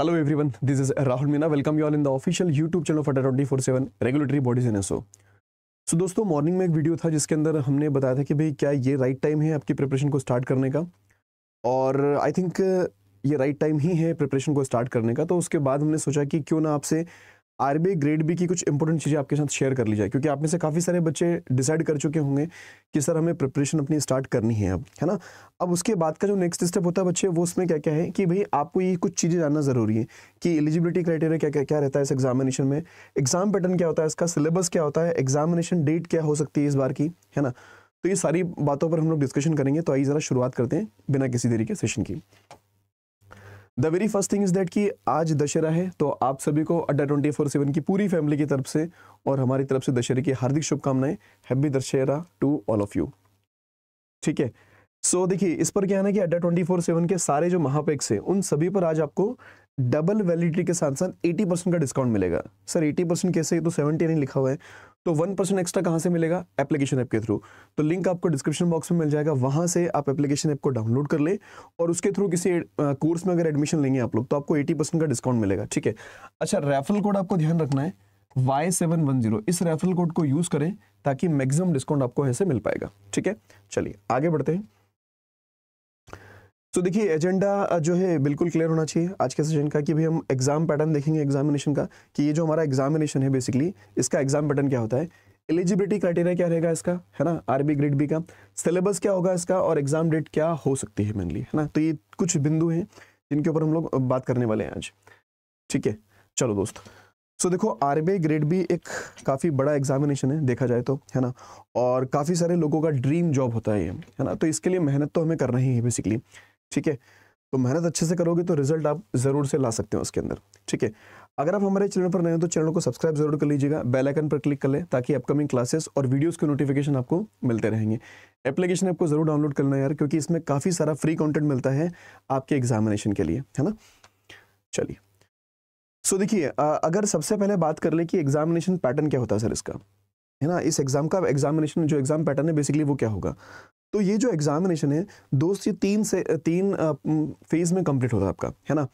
Everyone this is Rahul Meena welcome you all in the official YouTube channel channel twenty four seven regulatory bodies and SO. So दोस्तों morning में एक video था जिसके अंदर हमने बताया था कि भाई क्या ये राइट टाइम है आपकी प्रिपरेशन को स्टार्ट करने का और आई थिंक ये राइट टाइम ही है प्रिपरेशन को स्टार्ट करने का तो उसके बाद हमने सोचा कि क्यों ना आपसे आर ग्रेड बी की कुछ इंपॉर्टेंट चीज़ें आपके साथ शेयर कर ली जाए क्योंकि आप में से काफ़ी सारे बच्चे डिसाइड कर चुके होंगे कि सर हमें प्रिपरेशन अपनी स्टार्ट करनी है अब है ना अब उसके बाद का जो नेक्स्ट स्टेप होता है बच्चे वो उसमें क्या क्या है कि भाई आपको ये कुछ चीज़ें जानना ज़रूरी है कि एलिजिबिलिटी क्राइटेरिया क्या क्या क्या रहता है इस एग्जामिनेशन में एग्जाम पैटर्न क्या होता है इसका सिलेबस क्या होता है एग्जामिनेशन डेट क्या हो सकती है इस बार की है ना तो ये सारी बातों पर हम लोग डिस्कशन करेंगे तो आइए ज़रा शुरुआत करते हैं बिना किसी तरीके सेशन की the very first thing is that कि आज दशहरा है तो आप सभी को अड्डा ट्वेंटी फोर सेवन की पूरी फैमिली की तरफ से और हमारी तरफ से दशहरे की हार्दिक शुभकामनाएं happy Dussehra to all of you ठीक है सो so, देखिए इस पर क्या है ना कि अड्डा ट्वेंटी फोर सेवन के सारे जो महापैक्स हैं उन सभी पर आज आपको डबल वैलिडिटी के साथ साथ एटी परसेंट का डिस्काउंट मिलेगा सर एटी परसेंट कैसे तो सेवेंटी नहीं लिखा हुआ है तो वन परसेंट एक्स्ट्रा कहाँ से मिलेगा एप्लीकेशन ऐप के थ्रू तो लिंक आपको डिस्क्रिप्शन बॉक्स में मिल जाएगा वहाँ से आप एप्लीकेशन ऐप को डाउनलोड कर ले और उसके थ्रू किसी कोर्स में अगर एडमिशन लेंगे आप लोग तो आपको एटी परसेंट का डिस्काउंट मिलेगा ठीक है अच्छा रेफरल कोड आपको ध्यान रखना है वाई सेवन वन जीरो इस रेफरल कोड को यूज़ करें ताकि मैक्सिमम डिस्काउंट आपको ऐसे मिल पाएगा ठीक है चलिए आगे बढ़ते हैं तो देखिए एजेंडा जो है बिल्कुल क्लियर होना चाहिए आज के सेशन का कि भी हम एग्जाम पैटर्न देखेंगे एग्जामिनेशन का कि ये जो हमारा एग्जामिनेशन है बेसिकली इसका एग्जाम पैटर्न क्या होता है एलिजिबिलिटी क्राइटेरिया क्या रहेगा इसका है ना आरबी ग्रेड बी का सिलेबस क्या होगा इसका और एग्जाम डेट क्या हो सकती है मेनली है ना तो ये कुछ बिंदु हैं जिनके ऊपर हम लोग बात करने वाले हैं आज ठीक है चलो दोस्त सो देखो आर ग्रेड बी एक काफ़ी बड़ा एग्जामिनेशन है देखा जाए तो है ना और काफ़ी सारे लोगों का ड्रीम जॉब होता है ये है ना तो इसके लिए मेहनत तो हमें करना ही है बेसिकली ठीक है तो मेहनत अच्छे से करोगे तो रिजल्ट आप ज़रूर से ला सकते हो उसके अंदर ठीक है अगर आप हमारे चैनल पर नए हो तो चैनल को सब्सक्राइब जरूर कर लीजिएगा बेल आइकन पर क्लिक कर लें ताकि अपकमिंग क्लासेस और वीडियोस के नोटिफिकेशन आपको मिलते रहेंगे एप्लीकेशन आपको ज़रूर डाउनलोड करना यार क्योंकि इसमें काफ़ी सारा फ्री कॉन्टेंट मिलता है आपके एग्जामिनेशन के लिए है ना चलिए सो देखिए अगर सबसे पहले बात कर ले कि एग्जामिनेशन पैटर्न क्या होता है सर इसका है ना इस एग्ज़ाम का एग्जामिनेशन जो एग्ज़ाम पैटर्न है बेसिकली वो क्या होगा तो ये जो एग्जामिनेशन है दो से तीन से तीन फेज में कंप्लीट होता है आपका है ना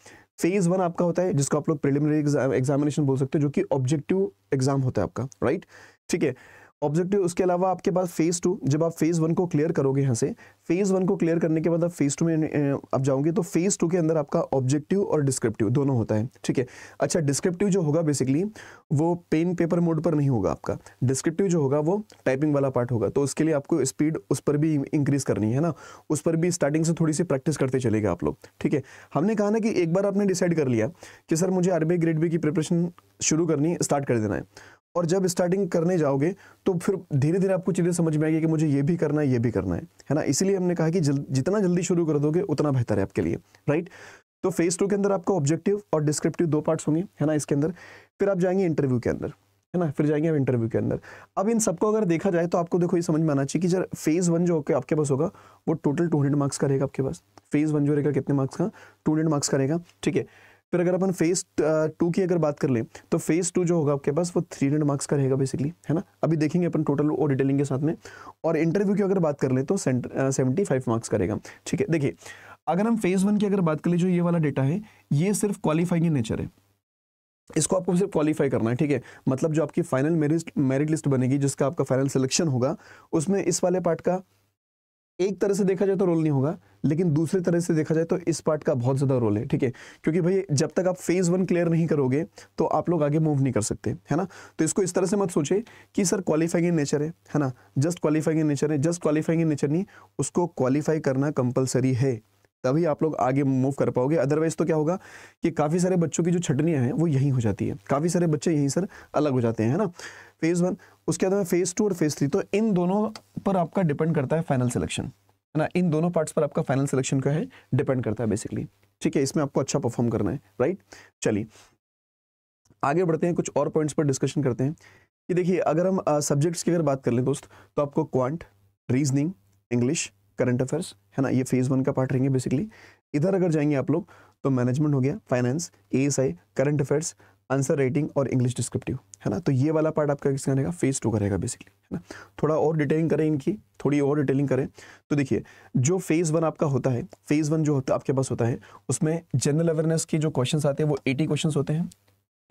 फेज वन आपका होता है जिसको आप लोग प्रिलिमिनरी एग्जामिनेशन बोल सकते हो जो कि ऑब्जेक्टिव एग्जाम होता है आपका राइट ठीक है ऑब्जेक्टिव उसके अलावा आपके पास फेज टू जब आप फेज वन को क्लियर करोगे यहाँ से फेज वन को क्लियर करने के बाद आप फेज टू में आप जाओगे तो फेज टू के अंदर आपका ऑब्जेक्टिव और डिस्क्रिप्टिव दोनों होता है ठीक है अच्छा डिस्क्रिप्टिव जो होगा बेसिकली वो पेन पेपर मोड पर नहीं होगा आपका डिस्क्रिप्टिव जो होगा वो टाइपिंग वाला पार्ट होगा तो उसके लिए आपको स्पीड उस पर भी इंक्रीज करनी है ना उस पर भी स्टार्टिंग से थोड़ी सी प्रैक्टिस करते चलेगा आप लोग ठीक है हमने कहा ना कि एक बार आपने डिसाइड कर लिया कि सर मुझे आरबीआई ग्रेड बी की प्रिपरेशन शुरू करनी स्टार्ट कर देना है और जब स्टार्टिंग करने जाओगे तो फिर धीरे धीरे आपको चीज़ें समझ में आएगी कि मुझे ये भी करना है ये भी करना है है ना इसीलिए हमने कहा कि जल, जितना जल्दी शुरू कर दोगे उतना बेहतर है आपके लिए राइट तो फेज टू के अंदर आपका ऑब्जेक्टिव और डिस्क्रिप्टिव दो पार्ट्स होंगे है ना इसके अंदर फिर आप जाएंगे इंटरव्यू के अंदर है ना फिर जाएंगे आप इंटरव्यू के अंदर अब इन सबको अगर देखा जाए तो आपको देखो ये समझ में आना चाहिए कि जब फेज़ वन जो होकर आपके पास होगा वो टोटल टू हंड्रेड मार्क्स का रहेगा आपके पास फेज़ वन जो रहेगा कितने मार्क्स का टू हंड्रेड मार्क्स का रहेगा ठीक है फिर अगर अपन फेज टू की अगर बात कर ले तो फेज टू जो होगा आपके पास वो थ्री हंड्रेड मार्क्स का रहेगा बेसिकली है ना अभी देखेंगे अपन टोटल और डिटेलिंग के साथ में और इंटरव्यू की अगर बात कर ले तो सेवेंटी फाइव मार्क्स का रहेगा ठीक है देखिए अगर हम फेज वन की अगर बात कर ले जो ये वाला डेटा है ये सिर्फ क्वालिफाइंग नेचर है इसको आपको सिर्फ क्वालिफाई करना है ठीक है मतलब जो आपकी फाइनल मेरिट मेरिट लिस्ट बनेगी जिसका आपका फाइनल सिलेक्शन होगा उसमें इस वाले पार्ट का एक तरह से देखा जाए तो रोल नहीं होगा लेकिन दूसरे तरह से देखा जाए तो इस पार्ट का बहुत ज़्यादा रोल है ठीक है क्योंकि भाई जब तक आप फेज वन क्लियर नहीं करोगे तो आप लोग आगे मूव नहीं कर सकते है ना तो इसको इस तरह से मत सोचे कि सर क्वालिफाइंग इन नेचर है है ना जस्ट क्वालिफाइंग इन नेचर है जस्ट क्वालिफाइंग इन नेचर नहीं उसको क्वालिफाई करना कंपलसरी है तभी आप लोग आगे मूव कर पाओगे अदरवाइज तो क्या होगा कि काफ़ी सारे बच्चों की जो छटनियां हैं वो यहीं हो जाती है काफ़ी सारे बच्चे यहीं सर अलग हो जाते हैं है ना फेज़ वन उसके बाद में फेज़ टू और फेज़ थ्री तो इन दोनों पर आपका डिपेंड करता है फाइनल सिलेक्शन है ना इन दोनों पार्ट्स पर आपका फाइनल सिलेक्शन का है डिपेंड करता है बेसिकली ठीक है इसमें आपको अच्छा परफॉर्म करना है राइट चलिए आगे बढ़ते हैं कुछ और पॉइंट्स पर डिस्कशन करते हैं कि देखिए अगर हम सब्जेक्ट्स की अगर बात कर लें दोस्त तो आपको quant reasoning English current affairs है ना ये फेज़ वन का पार्ट रहेंगे बेसिकली इधर अगर जाएंगे आप लोग तो मैनेजमेंट हो गया finance A S I current affairs answer writing और इंग्लिश डिस्क्रिप्टिव है ना तो ये वाला पार्ट आपका किसका रहेगा फेज टू का रहेगा बेसिकली है ना थोड़ा और डिटेलिंग करें इनकी थोड़ी और डिटेलिंग करें तो देखिए जो फेज़ वन आपका होता है फेज़ वन जो होता है आपके पास होता है उसमें जनरल अवेयरनेस के जो क्वेश्चन आते हैं वो एटी क्वेश्चन होते हैं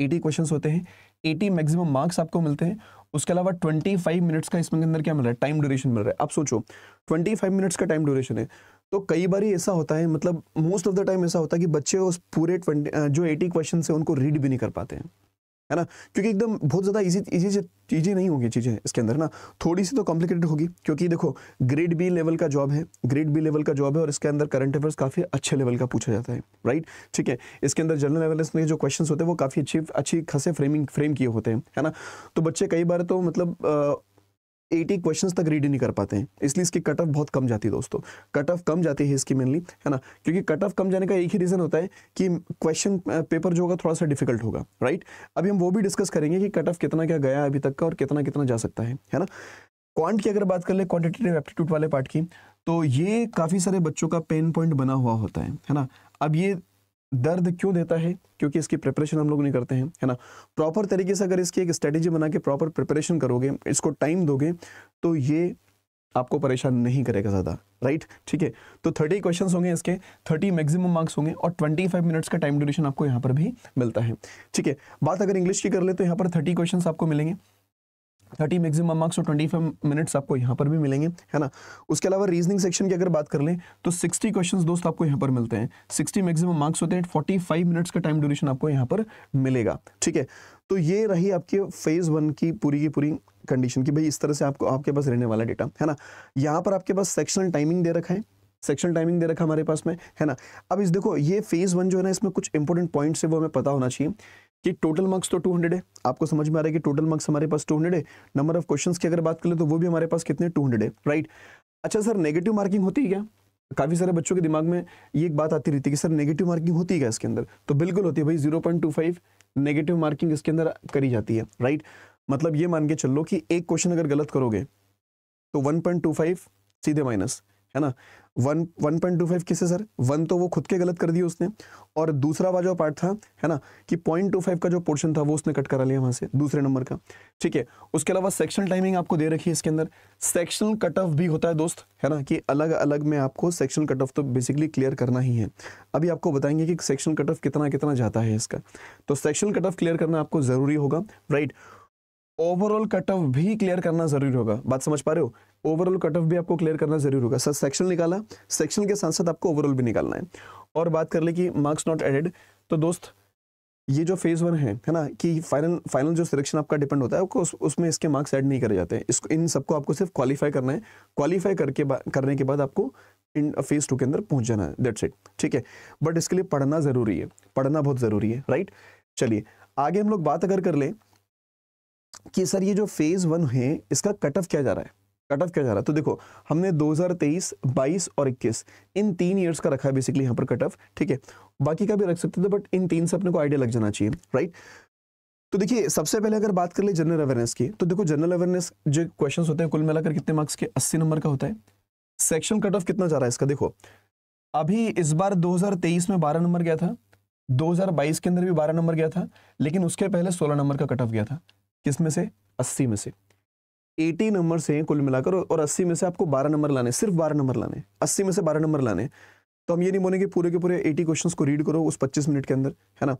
एटी क्वेश्चन होते हैं एटी मैक्सिमम मार्क्स आपको मिलते हैं उसके अलावा ट्वेंटी फाइव मिनट्स का इसमें अंदर क्या मिल रहा है टाइम ड्यूरेशन मिल रहा है आप सोचो ट्वेंटी फाइव मिनट्स का टाइम ड्यूरेशन है तो कई बार ऐसा होता है मतलब मोस्ट ऑफ द टाइम ऐसा होता है कि बच्चे उस पूरे ट्वेंटी जो एटी क्वेश्चन है उनको रीड भी नहीं कर पाते हैं है ना क्योंकि एकदम बहुत ज़्यादा इजी इजी चीज़ें नहीं होंगी चीज़ें इसके अंदर ना थोड़ी सी तो कॉम्प्लिकेटेड होगी क्योंकि देखो ग्रेड बी लेवल का जॉब है ग्रेड बी लेवल का जॉब है और इसके अंदर करंट अफेयर्स काफ़ी अच्छे लेवल का पूछा जाता है राइट ठीक है इसके अंदर जनरल लेवल में जो क्वेश्चन होते हैं वो काफ़ी अच्छी अच्छी खासे फ्रेमिंग फ्रेम किए होते हैं है ना तो बच्चे कई बार तो मतलब एटी क्वेश्चन तक रीड ही नहीं कर पाते हैं इसलिए इसकी कट ऑफ बहुत कम जाती है दोस्तों कट ऑफ कम जाती है इसकी मेनली है ना क्योंकि कट ऑफ कम जाने का एक ही रीज़न होता है कि क्वेश्चन पेपर जो होगा थोड़ा सा डिफिकल्ट होगा राइट अभी हम वो भी डिस्कस करेंगे कि कट ऑफ कितना क्या गया अभी तक का और कितना कितना जा सकता है है ना क्वांट की अगर बात कर ले क्वान्टिटेटिव एप्टीट्यूड वाले पार्ट की तो ये काफ़ी सारे बच्चों का पेन पॉइंट बना हुआ होता है है ना अब ये दर्द क्यों देता है क्योंकि इसकी प्रिपरेशन हम लोग नहीं करते हैं है ना प्रॉपर तरीके से अगर इसकी एक स्ट्रेटेजी बना के प्रॉपर प्रिपरेशन करोगे इसको टाइम दोगे तो ये आपको परेशान नहीं करेगा ज़्यादा राइट ठीक है तो थर्टी क्वेश्चन होंगे इसके थर्टी मैक्सिमम मार्क्स होंगे और ट्वेंटी फाइव मिनट्स का टाइम ड्यूरेशन आपको यहाँ पर भी मिलता है ठीक है बात अगर इंग्लिश की कर ले तो यहाँ पर थर्टी क्वेश्चन आपको मिलेंगे थर्टी मैक्सिमम मार्क्स और ट्वेंटी फाइव मिनट्स आपको यहाँ पर भी मिलेंगे है ना उसके अलावा रीजनिंग सेक्शन की अगर बात कर लें तो सिक्सटी क्वेश्चन दोस्त आपको यहाँ पर मिलते हैं सिक्सटी मैक्सिमम मार्क्स होते हैं फोर्टी फाइव मिनट्स का टाइम ड्यूरेशन आपको यहाँ पर मिलेगा ठीक है तो ये रही आपके फेज़ वन की पूरी की पूरी कंडीशन की भाई इस तरह से आपको आपके पास रहने वाला डेटा है ना यहाँ पर आपके पास सेक्शनल टाइमिंग दे रखा है सेक्शन टाइमिंग दे रखा हमारे पास में है ना अब इस देखो ये फेज़ वन जो है ना इसमें कुछ इंपॉर्टेंट पॉइंट्स है वो हमें पता होना चाहिए कि टोटल मार्क्स तो 200 है आपको समझ में आ रहा है कि टोटल मार्क्स हमारे पास 200 है नंबर ऑफ क्वेश्चंस की अगर बात करें तो वो भी हमारे पास कितने 200 है राइट अच्छा सर नेगेटिव मार्किंग होती है क्या काफ़ी सारे बच्चों के दिमाग में ये एक बात आती रहती है कि सर नेगेटिव मार्किंग होती है क्या इसके अंदर तो बिल्कुल होती है भाई जीरो नेगेटिव मार्किंग इसके अंदर करी जाती है राइट मतलब ये मान के चल लो कि एक क्वेश्चन अगर गलत करोगे तो वन सीधे माइनस है ना one one point two five किससे सर वन तो वो खुद के गलत कर दिए उसने और दूसरा वाला जो पार्ट था है ना कि पॉइंट टू फाइव का जो पोर्शन था वो उसने कट करा लिया वहाँ से दूसरे नंबर का ठीक है उसके अलावा सेक्शन टाइमिंग आपको दे रखी है इसके अंदर सेक्शनल कट ऑफ भी होता है दोस्त है ना कि अलग अलग में आपको सेक्शनल कट ऑफ तो बेसिकली क्लियर करना ही है अभी आपको बताएंगे कि सेक्शनल कट ऑफ कितना कितना जाता है इसका तो सेक्शनल कट ऑफ क्लियर करना आपको ज़रूरी होगा right right? Overall cut off भी क्लियर करना जरूरी होगा बात समझ पा रहे हो ओवरऑल कट ऑफ भी आपको क्लियर करना जरूरी होगा सर सेक्शन निकाला सेक्शन के साथ साथ आपको ओवरऑल भी निकालना है और बात कर ले कि मार्क्स नॉट एडेड तो दोस्त ये जो फेज़ वन है है ना कि फाइनल फाइनल जो सिलेक्शन आपका डिपेंड होता है आपको उस, उसमें इसके मार्क्स ऐड नहीं करे जाते हैं इसको इन सबको आपको सिर्फ क्वालिफाई करना है क्वालिफाई करके करने के बाद आपको इन फेज़ टू के अंदर पहुंच जाना है दैट्स इट ठीक है बट इसके लिए पढ़ना ज़रूरी है पढ़ना बहुत ज़रूरी है राइट चलिए आगे हम लोग बात अगर कर लें कि सर ये जो फेज़ वन है इसका कट ऑफ क्या जा रहा है कट ऑफ क्या जा रहा है तो देखो हमने 2023, 22 और 21 इन तीन ईयर्स का रखा है बेसिकली यहाँ पर कट ऑफ ठीक है बाकी का भी रख सकते थे बट इन तीन से अपने को आइडिया लग जाना चाहिए राइट तो देखिए सबसे पहले अगर बात कर ले जनरल अवेयरनेस की तो देखो जनरल अवेयरनेस जो क्वेश्चन होते हैं कुल मिलाकर कितने मार्क्स के अस्सी नंबर का होता है सेक्शन कट ऑफ कितना जा रहा है इसका देखो अभी इस बार दो में बारह नंबर गया था 2022 के अंदर भी 12 नंबर गया था लेकिन उसके पहले 16 नंबर का कट ऑफ गया था किस में से अस्सी में से एटी नंबर से कुल मिलाकर और अस्सी में से आपको बारह नंबर लाने सिर्फ बारह नंबर लाने अस्सी में से बारह नंबर लाने तो हम ये नहीं बोलेंगे पूरे के पूरे एटी क्वेश्चन को रीड करो उस पच्चीस मिनट के अंदर है ना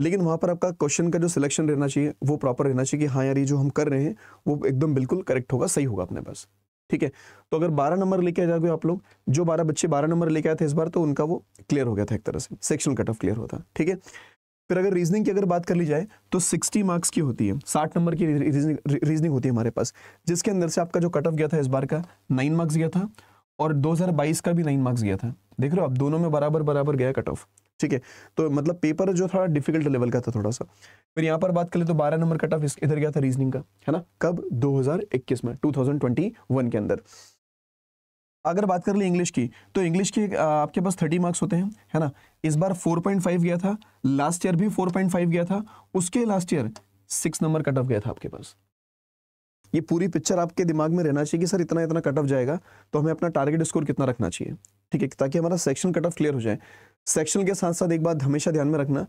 लेकिन वहाँ पर आपका क्वेश्चन का जो सिलेक्शन रहना चाहिए वो प्रॉपर रहना चाहिए कि हाँ यार ये जो हम कर रहे हैं वो एकदम बिल्कुल करेक्ट होगा सही होगा अपने पास ठीक है तो अगर 12 नंबर लेके आ जाओगे आप लोग जो 12 बच्चे 12 नंबर लेके आए थे इस बार तो उनका वो क्लियर हो गया था एक तरह से कट ऑफ क्लियर होता ठीक है फिर अगर रीजनिंग की अगर बात कर ली जाए तो 60 मार्क्स की होती है 60 नंबर की रीजनिंग रीजनिंग होती है हमारे पास जिसके अंदर से आपका जो कट ऑफ गया था इस बार का नाइन मार्क्स गया था और 2022 का भी नाइन मार्क्स गया था देख रहे हो आप दोनों में बराबर बराबर गया कट ऑफ ठीक है तो मतलब पेपर जो थोड़ा डिफिकल्ट लेवल का था थोड़ा सा फिर यहाँ पर बात करें तो बारह नंबर कट ऑफ इधर गया था रीजनिंग का है ना कब इक्कीस में वन के अंदर अगर बात कर लें इंग्लिश की तो इंग्लिश के आपके पास थर्टी मार्क्स होते हैं है ना इस बार फोर पॉइंट फाइव गया था लास्ट ईयर भी फोर पॉइंट फाइव गया था उसके last year six number cut off गया था आपके पास ये पूरी पिक्चर आपके दिमाग में रहना चाहिए कि सर इतना इतना कट ऑफ जाएगा तो हमें अपना टारगेट स्कोर कितना रखना चाहिए ठीक है ताकि हमारा सेक्शन कट ऑफ क्लियर हो जाए सेक्शन के साथ साथ एक बात हमेशा ध्यान में रखना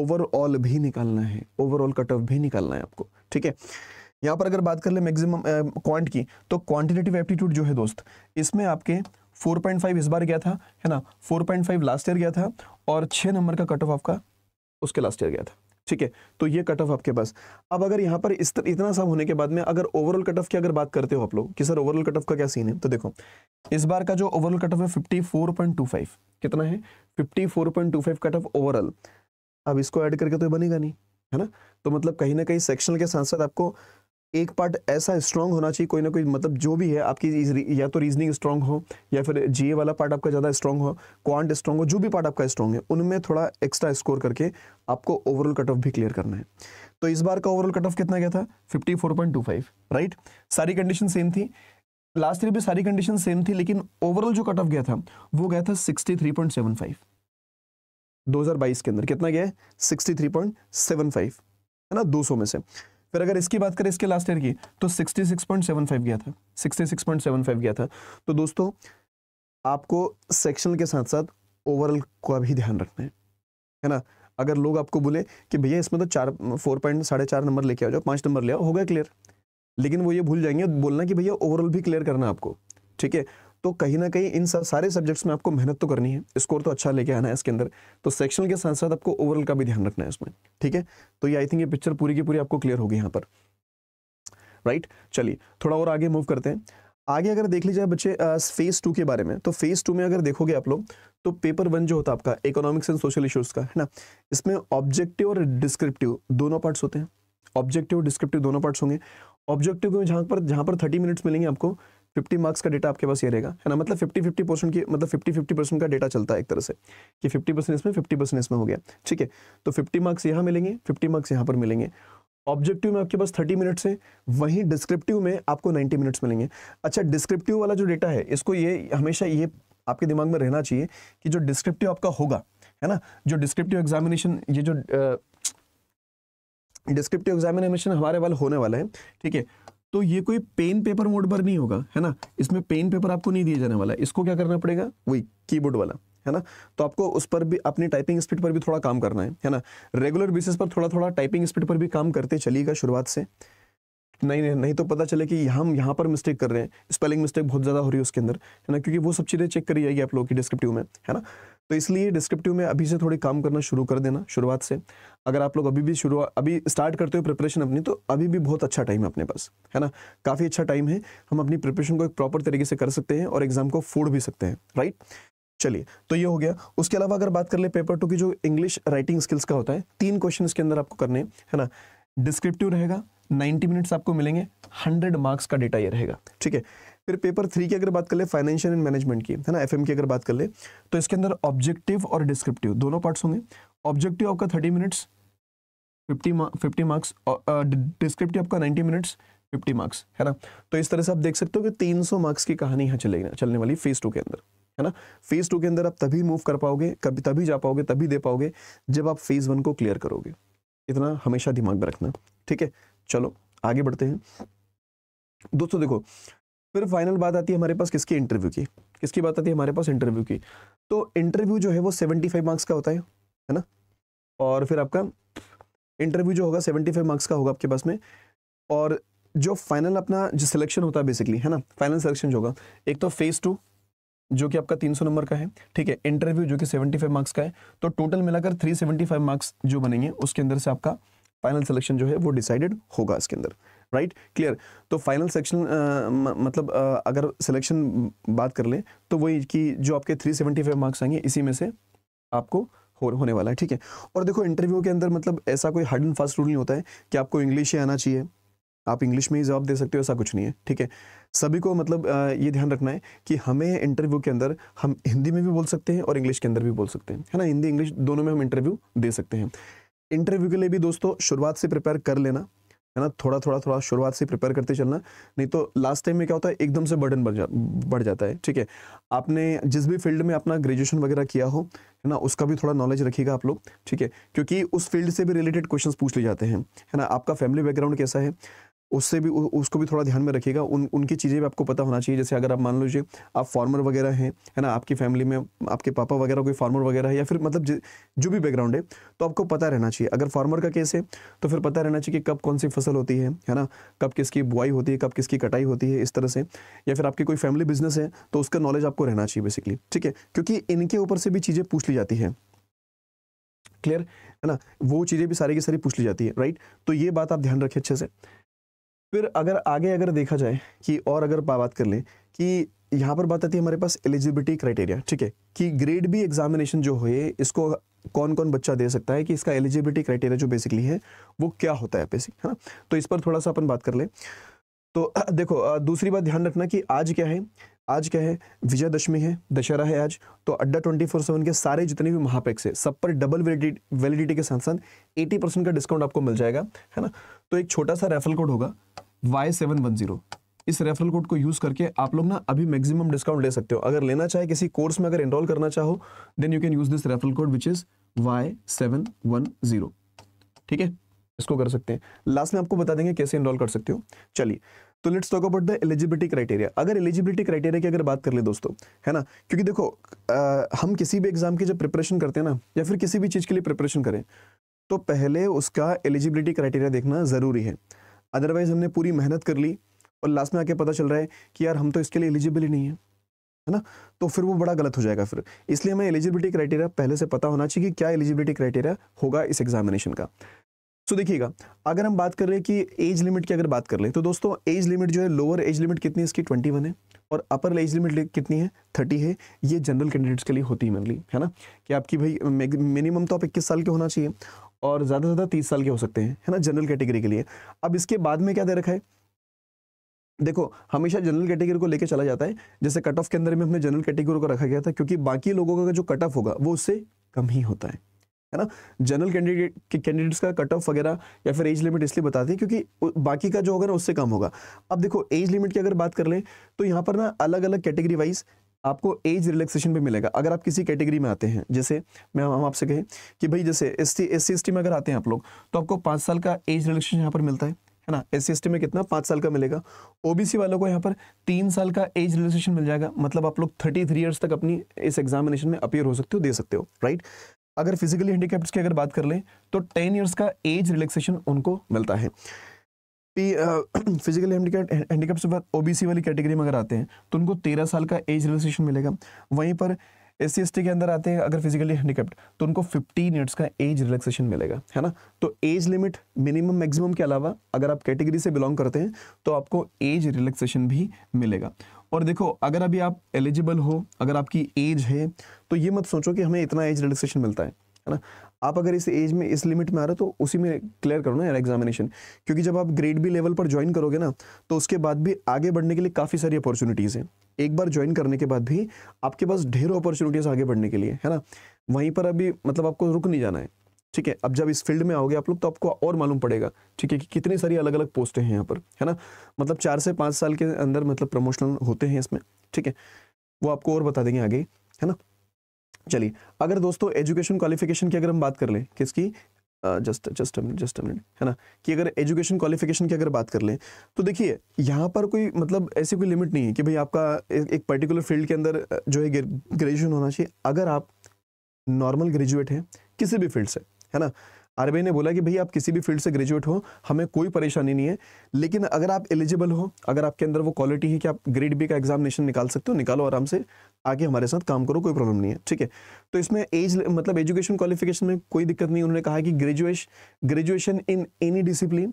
ओवरऑल भी निकालना है ओवरऑल कट ऑफ भी निकालना है आपको ठीक है यहाँ पर अगर बात कर ले मैक्सिमम क्वांट की तो क्वांटिटेटिव एप्टीट्यूड जो है दोस्त इसमें आपके 4.5 इस बार गया था है ना 4.5 लास्ट ईयर गया था और छः नंबर का कट ऑफ आपका उसके लास्ट ईयर गया था ठीक है तो ये कट ऑफ आपके पास अब अगर यहाँ पर इस तर, इतना सब होने के बाद में अगर ओवरऑल कट ऑफ की अगर बात करते हो आप लोग कि सर ओवरऑल कट ऑफ का क्या सीन है तो देखो इस बार का जो ओवरऑल कट ऑफ है 54.25 कितना है 54.25 कट ऑफ ओवरऑल अब इसको ऐड करके तो बनेगा नहीं है ना तो मतलब कहीं ना कहीं सेक्शनल के साथ साथ आपको एक पार्ट ऐसा स्ट्रांग होना चाहिए कोई ना कोई मतलब जो भी है आपकी या तो रीजनिंग स्ट्रांग हो या फिर जीए वाला पार्ट आपका ज़्यादा स्ट्रांग हो क्वांट स्ट्रांग हो जो भी पार्ट आपका स्ट्रांग है उनमें थोड़ा एक्स्ट्रा स्कोर करके आपको ओवरऑल कट ऑफ भी क्लियर करना है तो इस बार का ओवरऑल कट ऑफ कितना गया था फिफ्टी राइट सारी कंडीशन सेम थी लास्ट ईयर भी सारी कंडीशन सेम थी लेकिन ओवरऑल जो कट ऑफ गया था वो गया था सिक्सटी 2022 के अंदर कितना गया है 63.75 है ना 200 में से फिर अगर इसकी बात करें इसके लास्ट ईयर की तो 66.75 गया था 66.75 गया था तो दोस्तों आपको सेक्शन के साथ साथ ओवरऑल का भी ध्यान रखना है है ना अगर लोग आपको बोले कि भैया इसमें तो चार फोर पॉइंट साढ़े चार नंबर लेके आ जाओ पाँच नंबर ले आओ होगा क्लियर लेकिन वो ये भूल जाएंगे बोलना कि भैया ओवरऑल भी क्लियर करना आपको ठीक है तो कहीं ना कहीं इन सब सारे सब्जेक्ट्स में आपको मेहनत तो करनी है स्कोर तो अच्छा लेके आना है इसके अंदर तो सेक्शनल के साथ साथ आपको ओवरऑल का भी ध्यान रखना है इसमें ठीक है तो ये आई थिंक ये पिक्चर पूरी की पूरी आपको क्लियर होगी यहाँ पर राइट चलिए थोड़ा और आगे मूव करते हैं आगे अगर देख लीजिए बच्चे फेज टू के बारे में तो फेज टू में अगर देखोगे आप लोग तो पेपर वन जो होता है आपका इकोनॉमिक्स एंड सोशल इश्यूज का है ना इसमें ऑब्जेक्टिव और डिस्क्रिप्टिव दोनों पार्ट्स होते हैं ऑब्जेक्टिव और डिस्क्रिप्टिव दोनों पार्ट्स होंगे ऑब्जेक्टिव में जहाँ पर जहाँ पर थर्टी मिनट्स मिलेंगे आपको फिफ्टी मार्क्स का डेटा आपके पास ये रहेगा है ना मतलब फिफ्टी फिफ्टी परसेंट की मतलब फिफ्टी फिफ्टी परसेंट का डेटा चलता है एक तरह से कि फिफ्टी परसेंट इसमें फिफ्टी परसेंट इसमें हो गया ठीक है तो फिफ्टी मार्क्स यहाँ मिलेंगे फिफ्टी मार्क्स यहाँ पर मिलेंगे ऑब्जेक्टिव में आपके पास 30 मिनट्स है वहीं डिस्क्रिप्टिव में आपको नाइन्टी मिनट्स मिलेंगे अच्छा डिस्क्रिप्टिव वाला जो डेटा है इसको ये हमेशा ये आपके दिमाग में रहना चाहिए कि जो डिस्क्रिप्टिव आपका होगा है ना जो डिस्क्रिप्टिव एग्जामिनेशन ये जो डिस्क्रिप्टिव एग्जामिनेशन हमारे वाले होने वाला है ठीक है तो ये कोई पेन पेपर मोड पर नहीं होगा है ना इसमें पेन पेपर आपको नहीं दिया जाने वाला इसको क्या करना पड़ेगा वही कीबोर्ड वाला है ना तो आपको उस पर भी अपनी टाइपिंग स्पीड पर भी थोड़ा काम करना है है ना रेगुलर बेसिस पर थोड़ा थोड़ा टाइपिंग स्पीड पर भी काम करते चलिएगा शुरुआत से नहीं नहीं नहीं तो पता चले कि हम यहाँ पर मिस्टेक कर रहे हैं स्पेलिंग मिस्टेक बहुत ज़्यादा हो रही है उसके अंदर है ना क्योंकि वो सब चीज़ें चेक करी जाएगी आप लोगों की डिस्क्रिप्टिव में है ना तो इसलिए डिस्क्रिप्टिव में अभी से थोड़ी काम करना शुरू कर देना शुरुआत से अगर आप लोग अभी भी शुरू अभी स्टार्ट करते हो प्रिपरेशन अपनी तो अभी भी बहुत अच्छा टाइम है अपने पास है ना काफ़ी अच्छा टाइम है हम अपनी प्रिपरेशन को एक प्रॉपर तरीके से कर सकते हैं और एग्जाम को फोड़ भी सकते हैं राइट चलिए तो ये हो गया उसके अलावा अगर बात कर ले पेपर टू की जो इंग्लिश राइटिंग स्किल्स का होता है तीन क्वेश्चन इसके अंदर आपको करने है ना डिस्क्रिप्टिव रहेगा 90 मिनट्स आपको मिलेंगे 100 मार्क्स का डेटा ये रहेगा ठीक है फिर पेपर थ्री की अगर बात कर ले फाइनेंशियल एंड मैनेजमेंट की है ना एफएम की अगर बात कर ले तो इसके अंदर ऑब्जेक्टिव और डिस्क्रिप्टिव दोनों पार्ट्स होंगे ऑब्जेक्टिव आपका thirty minutes fifty fifty marks descriptive आपका नाइन्टी मिनट्स फिफ्टी मार्क्स है ना तो इस तरह से आप देख सकते हो कि तीन मार्क्स की कहानी यहाँ चलेगी चलने वाली फेज टू के अंदर है ना फेज टू के अंदर आप तभी मूव कर पाओगे कभी तभी जा पाओगे तभी दे पाओगे जब आप फेज वन को क्लियर करोगे इतना हमेशा दिमाग में रखना ठीक है चलो आगे बढ़ते हैं दोस्तों देखो फिर फाइनल बात आती है हमारे पास किसकी इंटरव्यू की किसकी बात आती है हमारे पास इंटरव्यू की तो इंटरव्यू जो है वो सेवेंटी फाइव मार्क्स का होता है है ना और फिर आपका इंटरव्यू जो होगा सेवेंटी फाइव मार्क्स का होगा आपके पास में और जो फाइनल अपना जो सिलेक्शन होता है बेसिकली है ना फाइनल सिलेक्शन जो होगा एक तो फेज़ टू जो कि आपका 300 नंबर का है ठीक है इंटरव्यू जो कि 75 मार्क्स का है तो टोटल मिलाकर 375 मार्क्स जो बनेंगे उसके अंदर से आपका फाइनल सिलेक्शन जो है वो डिसाइडेड होगा इसके अंदर राइट क्लियर तो फाइनल सेक्शन uh, मतलब आ, uh, अगर सिलेक्शन बात कर लें तो वही कि जो आपके 375 मार्क्स आएंगे इसी में से आपको हो, होने वाला है ठीक है और देखो इंटरव्यू के अंदर मतलब ऐसा कोई हार्ड एंड फास्ट रूल नहीं होता है कि आपको इंग्लिश ही आना चाहिए आप इंग्लिश में ही जवाब दे सकते हो ऐसा कुछ नहीं है ठीक है सभी को मतलब uh, ये ध्यान रखना है कि हमें इंटरव्यू के अंदर हम हिंदी में भी बोल सकते हैं और इंग्लिश के अंदर भी बोल सकते हैं है ना हिंदी इंग्लिश दोनों में हम इंटरव्यू दे सकते हैं इंटरव्यू के लिए भी दोस्तों शुरुआत से प्रिपेयर कर लेना है ना थोड़ा थोड़ा थोड़ा शुरुआत से प्रिपेयर करते चलना नहीं तो लास्ट टाइम में क्या होता है एकदम से बर्डन बढ़ जा बढ़ जाता है ठीक है आपने जिस भी फील्ड में अपना ग्रेजुएशन वगैरह किया हो है ना उसका भी थोड़ा नॉलेज रखिएगा आप लोग ठीक है क्योंकि उस फील्ड से भी रिलेटेड क्वेश्चन पूछ ले जाते हैं है ना आपका फैमिली बैकग्राउंड कैसा है उससे भी उसको भी थोड़ा ध्यान में रखिएगा उन उनकी चीज़ें भी आपको पता होना चाहिए जैसे अगर आप मान लीजिए आप फार्मर वगैरह हैं है ना आपकी फैमिली में आपके पापा वगैरह कोई फार्मर वगैरह है या फिर मतलब जो भी बैकग्राउंड है तो आपको पता रहना चाहिए अगर फार्मर का केस है तो फिर पता रहना चाहिए कि कब कौन सी फसल होती है है ना कब किसकी बुआई होती है कब किसकी कटाई होती है इस तरह से या फिर आपकी कोई फैमिली बिजनेस है तो उसका नॉलेज आपको रहना चाहिए बेसिकली ठीक है क्योंकि इनके ऊपर से भी चीज़ें पूछ ली जाती है क्लियर है ना वो चीज़ें भी सारी की सारी पूछ ली जाती है राइट तो ये बात आप ध्यान रखें अच्छे से फिर अगर आगे अगर देखा जाए कि और अगर बात कर ले कि यहाँ पर बात आती है हमारे पास एलिजिबिलिटी क्राइटेरिया ठीक है कि ग्रेड बी एग्जामिनेशन जो है इसको कौन कौन बच्चा दे सकता है कि इसका एलिजिबिलिटी क्राइटेरिया जो बेसिकली है वो क्या होता है बेसिक है ना तो इस पर थोड़ा सा अपन बात कर ले तो देखो दूसरी बात ध्यान रखना कि आज क्या है आज क्या है विजयदशमी है दशहरा है आज तो अड्डा ट्वेंटी फोर सेवन के सारे जितने भी महापैक्स है सब पर डबल वैलिडिटी के साथ साथ एटी परसेंट का डिस्काउंट आपको मिल जाएगा है ना तो एक छोटा सा रेफरल कोड होगा वाई इस रेफरल कोड को यूज करके आप लोग ना अभी मैक्सिमम डिस्काउंट ले सकते हो अगर लेना चाहे किसी कोर्स में अगर इनरोल करना चाहो then you can use this referral code which is Y seven one zero ठीक है इसको कर सकते हैं लास्ट में आपको बता देंगे कैसे इनरोल कर सकते हो चलिए तो let's talk about the eligibility criteria अगर एलिजिबिलिटी क्राइटेरिया की अगर बात कर ले दोस्तों है ना क्योंकि देखो आ, हम किसी भी एग्जाम की जब प्रिपरेशन करते हैं ना या फिर किसी भी चीज़ के लिए प्रिपरेशन करें तो पहले उसका एलिजिबिलिटी क्राइटेरिया देखना ज़रूरी है अदरवाइज हमने पूरी मेहनत कर ली और लास्ट में आके पता चल रहा है कि यार हम तो इसके लिए एलिजिबल ही नहीं है है ना तो फिर वो बड़ा गलत हो जाएगा फिर इसलिए हमें एलिजिबिलिटी क्राइटेरिया पहले से पता होना चाहिए कि क्या एलिजिबिलिटी क्राइटेरिया होगा इस एग्जामिनेशन का सो देखिएगा अगर हम बात कर रहे हैं कि एज लिमिट की अगर बात कर ले तो दोस्तों एज लिमिट जो है लोअर एज लिमिट कितनी इसकी ट्वेंटी वन है और अपर एज लिमिट कितनी है थर्टी है ये जनरल कैंडिडेट्स के लिए होती है मेनली है ना कि आपकी भाई मिनिमम तो आप इक्कीस साल के होना चाहिए और ज़्यादा से ज़्यादा तीस साल के हो सकते हैं है ना जनरल कैटेगरी के लिए अब इसके बाद में क्या दे रखा है देखो हमेशा जनरल कैटेगरी को लेकर चला जाता है जैसे कट ऑफ के अंदर में हमने जनरल कैटेगरी को रखा गया था क्योंकि बाकी लोगों का जो कट ऑफ होगा वो उससे कम ही होता है है ना जनरल कैंडिडेट के कैंडिडेट्स का कट ऑफ वगैरह या फिर एज लिमिट इसलिए बताते हैं क्योंकि बाकी का जो होगा ना उससे कम होगा अब देखो एज लिमिट की अगर बात कर लें तो यहाँ पर ना अलग अलग कैटेगरी वाइज आपको एज रिलैक्सेशन भी मिलेगा अगर आप किसी कैटेगरी में आते हैं जैसे मैं हम आपसे कहें कि भाई जैसे एस टी एस सी में अगर आते हैं आप लोग तो आपको पाँच साल का एज रिलैक्सेशन यहाँ पर मिलता है है ना एस सी में कितना पाँच साल का मिलेगा ओबीसी वालों को यहाँ पर तीन साल का एज रिलैक्सेशन मिल जाएगा मतलब आप लोग थर्टी थ्री ईयर्स तक अपनी इस एग्जामिनेशन में अपियर हो सकते हो दे सकते हो राइट अगर फिजिकली हैंडीकैप्ट की अगर बात कर लें तो टेन ईयर्स का एज रिलैक्सेशन उनको मिलता है कि फिजिकल हैंडीकैप हैंडीकैप से बाद ओबीसी वाली कैटेगरी में अगर आते हैं तो उनको तेरह साल का एज रिलेक्सेशन मिलेगा वहीं पर एस सी के अंदर आते हैं अगर फिजिकली हैंडीकैप्ड तो उनको 15 मिनट्स का एज रिलैक्सेशन मिलेगा है ना तो एज लिमिट मिनिमम मैक्सिमम के अलावा अगर आप कैटेगरी से बिलोंग करते हैं तो आपको एज रिलैक्सेशन भी मिलेगा और देखो अगर अभी आप एलिजिबल हो अगर आपकी एज है तो ये मत सोचो कि हमें इतना एज रिलैक्सेशन मिलता है है ना आप अगर इस एज में इस लिमिट में आ रहे हो तो उसी में क्लियर करो ना यार एग्जामिनेशन क्योंकि जब आप ग्रेड बी लेवल पर ज्वाइन करोगे ना तो उसके बाद भी आगे बढ़ने के लिए काफ़ी सारी अपॉर्चुनिटीज़ हैं एक बार ज्वाइन करने के बाद भी आपके पास ढेरों अपॉर्चुनिटीज़ आगे बढ़ने के लिए है ना वहीं पर अभी मतलब आपको रुक नहीं जाना है ठीक है अब जब इस फील्ड में आओगे आप लोग तो आपको और मालूम पड़ेगा ठीक है कि कितनी सारी अलग अलग पोस्टें हैं यहाँ पर है ना मतलब चार से पाँच साल के अंदर मतलब प्रमोशनल होते हैं इसमें ठीक है वो आपको और बता देंगे आगे है ना चलिए अगर दोस्तों एजुकेशन क्वालिफिकेशन की अगर हम बात कर लें किसकी जस्ट जस्ट जस्ट है ना कि अगर एजुकेशन क्वालिफिकेशन की अगर बात कर लें तो देखिए यहाँ पर कोई मतलब ऐसी कोई लिमिट नहीं है कि भाई आपका एक पर्टिकुलर फील्ड के अंदर जो है ग्रेजुएशन होना चाहिए अगर आप नॉर्मल ग्रेजुएट हैं किसी भी फील्ड से है ना आरबीआई ने बोला कि भाई आप किसी भी फील्ड से ग्रेजुएट हो हमें कोई परेशानी नहीं है लेकिन अगर आप एलिजिबल हो अगर आपके अंदर वो क्वालिटी है कि आप ग्रेड बी का एग्जामिनेशन निकाल सकते हो निकालो आराम से आगे हमारे साथ काम करो कोई प्रॉब्लम नहीं है ठीक है तो इसमें एज मतलब एजुकेशन क्वालिफिकेशन में कोई दिक्कत नहीं उन्होंने कहा कि graduation graduation in any discipline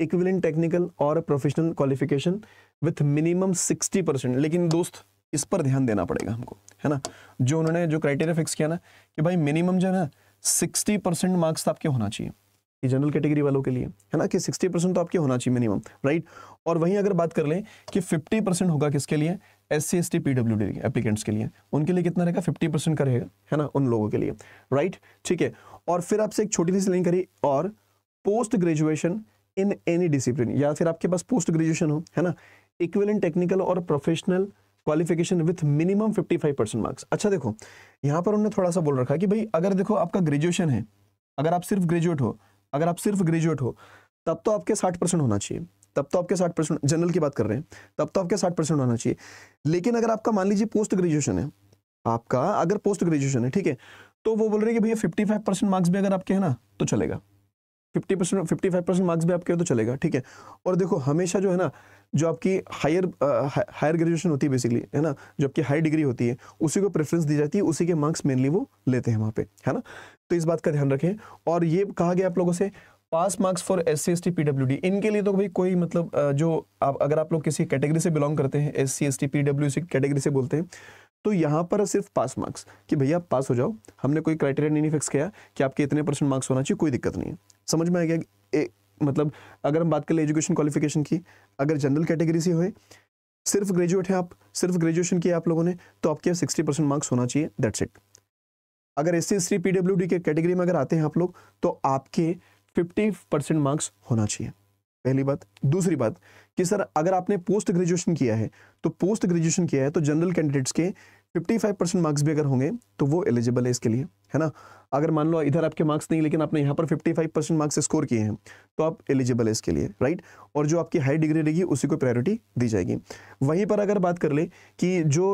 equivalent technical और professional qualification with minimum sixty percent लेकिन दोस्त इस पर ध्यान देना पड़ेगा हमको है ना जो उन्होंने जो क्राइटेरिया फिक्स किया ना कि भाई मिनिमम जो है ना सिक्सटी परसेंट मार्क्स तो आपके होना चाहिए ये जनरल कैटेगरी वालों के लिए है ना कि सिक्सटी परसेंट तो आपके होना चाहिए मिनिमम राइट और वहीं अगर बात कर लें कि फिफ्टी परसेंट होगा किसके लिए S C S T P W D applicants के लिए उनके लिए कितना रहेगा फिफ्टी परसेंट का रहेगा है ना उन लोगों के लिए राइट ठीक है और फिर आपसे एक छोटी सी लिंक करी और post graduation in any discipline या फिर आपके पास पोस्ट ग्रेजुएशन हो है ना इक्वलेंट टेक्निकल और professional qualification with minimum 55 percent marks अच्छा देखो यहाँ पर उन्होंने थोड़ा सा बोल रखा कि भाई अगर देखो आपका ग्रेजुएशन है अगर आप सिर्फ ग्रेजुएट हो अगर आप सिर्फ ग्रेजुएट हो तब तो आपके साठ परसेंट होना चाहिए तब तो आपके साठ परसेंट जनरल की बात कर रहे हैं तब तो आपके साठ परसेंट होना चाहिए लेकिन अगर आपका मान लीजिए पोस्ट ग्रेजुएशन है आपका अगर पोस्ट ग्रेजुएशन है ठीक है तो वो बोल रहे हैं कि भैया फिफ्टी फाइव परसेंट मार्क्स भी अगर आपके हैं ना तो चलेगा fifty percent fifty five percent marks भी आपके तो चलेगा ठीक है और देखो हमेशा जो है ना जो आपकी हायर हायर ग्रेजुएशन होती है बेसिकली है ना जो आपकी हाई डिग्री होती है उसी को प्रेफरेंस दी जाती है उसी के मार्क्स मेनली वो लेते हैं वहाँ पे है ना तो इस बात का ध्यान रखें और ये कहा गया आप लोगों से pass marks for S C S T P W D इनके लिए तो भाई कोई मतलब जो आप अगर आप लोग किसी कैटेगरी से बिलोंग करते हैं S C S T P W C category से बोलते हैं तो यहाँ पर सिर्फ पास मार्क्स कि भैया आप पास हो जाओ हमने कोई क्राइटेरिया नहीं फिक्स किया कि आपके इतने परसेंट मार्क्स होना चाहिए कोई दिक्कत नहीं है समझ में आ गया ए, मतलब अगर हम बात कर लें एजुकेशन क्वालिफिकेशन की अगर जनरल कैटेगरी से हुए सिर्फ ग्रेजुएट हैं आप सिर्फ ग्रेजुएशन किया आप लोगों ने तो आपके सिक्सटी परसेंट मार्क्स होना चाहिए दैट्स इट अगर एस सी एस के कैटेगरी में अगर आते हैं आप लोग तो आपके फिफ्टी परसेंट मार्क्स होना चाहिए पहली बात दूसरी बात कि सर अगर आपने पोस्ट ग्रेजुएशन किया है तो पोस्ट ग्रेजुएशन किया है तो जनरल कैंडिडेट्स के 55 परसेंट मार्क्स भी अगर होंगे तो वो एलिजिबल है इसके लिए है ना अगर मान लो इधर आपके मार्क्स नहीं लेकिन आपने यहाँ पर 55 परसेंट मार्क्स स्कोर किए हैं तो आप एलिजिबल है इसके लिए राइट और जो आपकी हाई डिग्री रहेगी उसी को प्रायोरिटी दी जाएगी वहीं पर अगर बात कर ले कि जो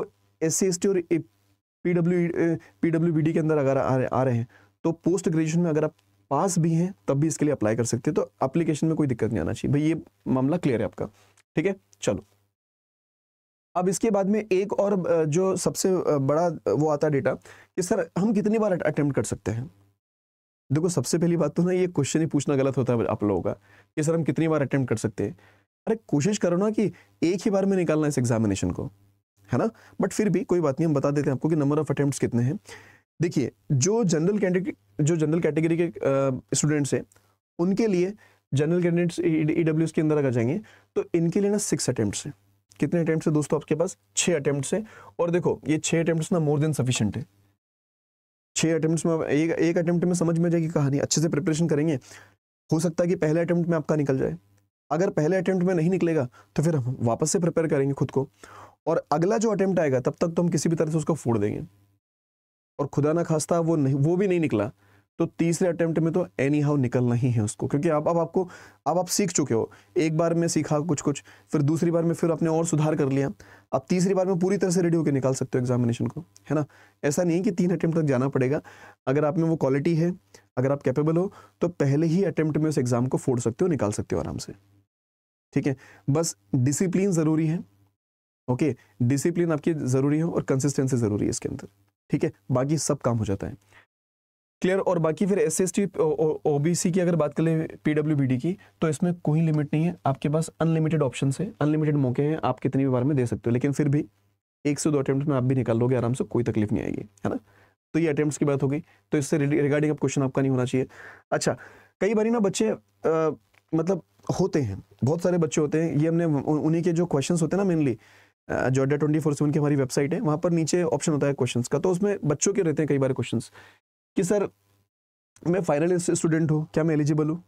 एस सी और पी डब्ल्यू के अंदर अगर आ रहे हैं तो पोस्ट ग्रेजुएशन में अगर आप पास भी हैं तब भी इसके लिए अप्लाई कर सकते हैं तो अप्लीकेशन में कोई दिक्कत नहीं आना चाहिए भाई ये मामला क्लियर है आपका ठीक है चलो अब इसके बाद में एक और जो सबसे बड़ा वो आता है डेटा कि सर हम कितनी बार अटेम्प्ट कर सकते हैं देखो सबसे पहली बात तो ना ये क्वेश्चन ही पूछना गलत होता है आप लोगों का कि सर हम कितनी बार अटेम्प्ट कर सकते हैं अरे कोशिश करो ना कि एक ही बार में निकालना इस एग्जामिनेशन को है ना बट फिर भी कोई बात नहीं हम बता देते हैं आपको कि नंबर ऑफ अटेम्प्ट कितने हैं देखिए जो जनरल कैंडिडेट जो जनरल कैटेगरी के स्टूडेंट्स हैं उनके लिए जनरल कैंडिडेट्स ई डब्ल्यू के अंदर अगर जाएंगे तो इनके लिए ना सिक्स अटैम्प्ट कितने अटैम्प्ट है दोस्तों आपके पास छः अटैम्प्ट है और देखो ये छः अटैम्प्ट ना मोर देन सफिशेंट है छः अटैम्प्ट में एक एक अटैम्प्ट में समझ में जाएगी कहानी अच्छे से प्रिपरेशन करेंगे हो सकता है कि पहले अटैम्प्ट में आपका निकल जाए अगर पहले अटैम्प्ट में नहीं निकलेगा तो फिर हम वापस से प्रिपेयर करेंगे खुद को और अगला जो अटैम्प्ट आएगा तब तक तो हम किसी भी तरह से उसको फोड़ देंगे और खुदा ना खास्ता वो नहीं वो भी नहीं निकला तो तीसरे अटेम्प्ट में तो एनी हाउ निकलना ही है उसको क्योंकि अब अब आपको अब आप सीख चुके हो एक बार में सीखा कुछ कुछ फिर दूसरी बार में फिर आपने और सुधार कर लिया अब तीसरी बार में पूरी तरह से रेडी होकर निकाल सकते हो एग्जामिनेशन को है ना ऐसा नहीं कि तीन अटैम्प्ट तक जाना पड़ेगा अगर आप में वो क्वालिटी है अगर आप कैपेबल हो तो पहले ही अटैम्प्ट में उस एग्ज़ाम को फोड़ सकते हो निकाल सकते हो आराम से ठीक है बस डिसिप्लिन ज़रूरी है ओके डिसिप्लिन आपकी ज़रूरी है और कंसिस्टेंसी ज़रूरी है इसके अंदर ठीक है बाकी सब काम हो जाता है क्लियर और बाकी फिर एस एस टी ओबीसी की अगर बात कर बी डी की तो इसमें कोई लिमिट नहीं है आपके पास अनलिमिटेड ऑप्शन है अनलिमिटेड मौके हैं आप कितनी भी बार में दे सकते हो लेकिन फिर भी एक से दो अटैम्प्ट में आप भी निकाल लोगे आराम से कोई तकलीफ नहीं आएगी है ना तो ये अटैम्प्ट की बात हो गई तो इससे रिगार्डिंग अब क्वेश्चन आपका नहीं होना चाहिए अच्छा कई बार ना बच्चे आ, मतलब होते हैं बहुत सारे बच्चे होते हैं ये हमने उन्हीं के जो क्वेश्चंस होते हैं ना मेनली जोडा ट्वेंटी फोर सेवन की हमारी वेबसाइट है वहाँ पर नीचे ऑप्शन होता है क्वेश्चन का तो उसमें बच्चों के रहते हैं कई बार क्वेश्चन कि सर मैं फाइनल ईयर स्टूडेंट हूँ क्या मैं एलिजिबल हूँ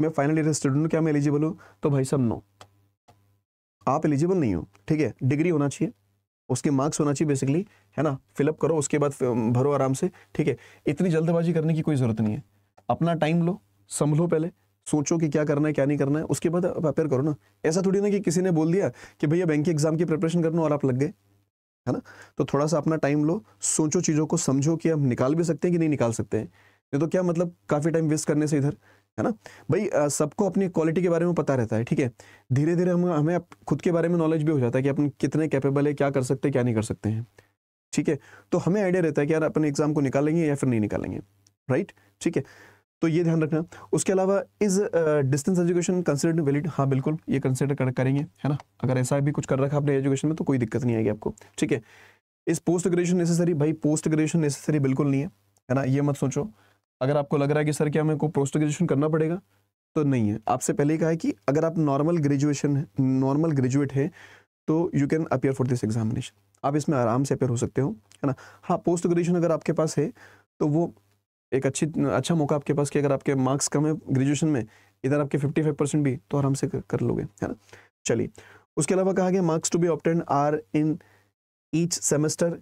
मैं फाइनल ईयर स्टूडेंट हूँ क्या मैं एलिजिबल हूँ तो भाई साहब नो आप एलिजिबल नहीं हो ठीक है डिग्री होना चाहिए उसके मार्क्स होना चाहिए बेसिकली है ना फिलअप करो उसके बाद भरो आराम से ठीक है इतनी जल्दबाजी करने की कोई ज़रूरत नहीं है अपना टाइम लो संभलो पहले सोचो कि क्या करना है क्या नहीं करना है उसके बाद अपेयर करो ना ऐसा थोड़ी ना कि किसी ने बोल दिया कि भैया बैंक के एग्जाम की प्रिपरेशन करना और आप लग गए है ना तो थोड़ा सा अपना टाइम लो सोचो चीज़ों को समझो कि हम निकाल भी सकते हैं कि नहीं निकाल सकते हैं नहीं तो क्या मतलब काफ़ी टाइम वेस्ट करने से इधर है ना भाई सबको अपनी क्वालिटी के बारे में पता रहता है ठीक है धीरे धीरे हम हमें खुद के बारे में नॉलेज भी हो जाता है कि अपन कितने कैपेबल है क्या कर सकते हैं क्या नहीं कर सकते हैं ठीक है तो हमें आइडिया रहता है कि यार अपने एग्जाम को निकालेंगे या फिर नहीं निकालेंगे राइट ठीक है तो ये ध्यान रखना उसके अलावा is distance education considered valid हाँ बिल्कुल ये कंसिडर कर, करेंगे है ना अगर ऐसा भी कुछ कर रखा आपने एजुकेशन में तो कोई दिक्कत नहीं आएगी आपको ठीक है इस पोस्ट ग्रेजुएशन नेसेसरी भाई पोस्ट ग्रेजुएशन नेसेसरी बिल्कुल नहीं है है ना ये मत सोचो अगर आपको लग रहा है कि सर क्या मेरे को पोस्ट ग्रेजुएशन करना पड़ेगा तो नहीं है आपसे पहले कहा है कि अगर आप नॉर्मल ग्रेजुएशन नॉर्मल ग्रेजुएट है तो you can appear for this examination आप इसमें आराम से अपेयर हो सकते हो है ना हाँ पोस्ट ग्रेजुएशन अगर आपके पास है तो वो एक अच्छी अच्छा मौका आपके पास कि अगर आपके मार्क्स कम है ग्रेजुएशन में इधर आपके 55 परसेंट भी तो आराम से कर, कर लोगे है ना चलिए उसके अलावा कहा गया marks to be obtained are in each semester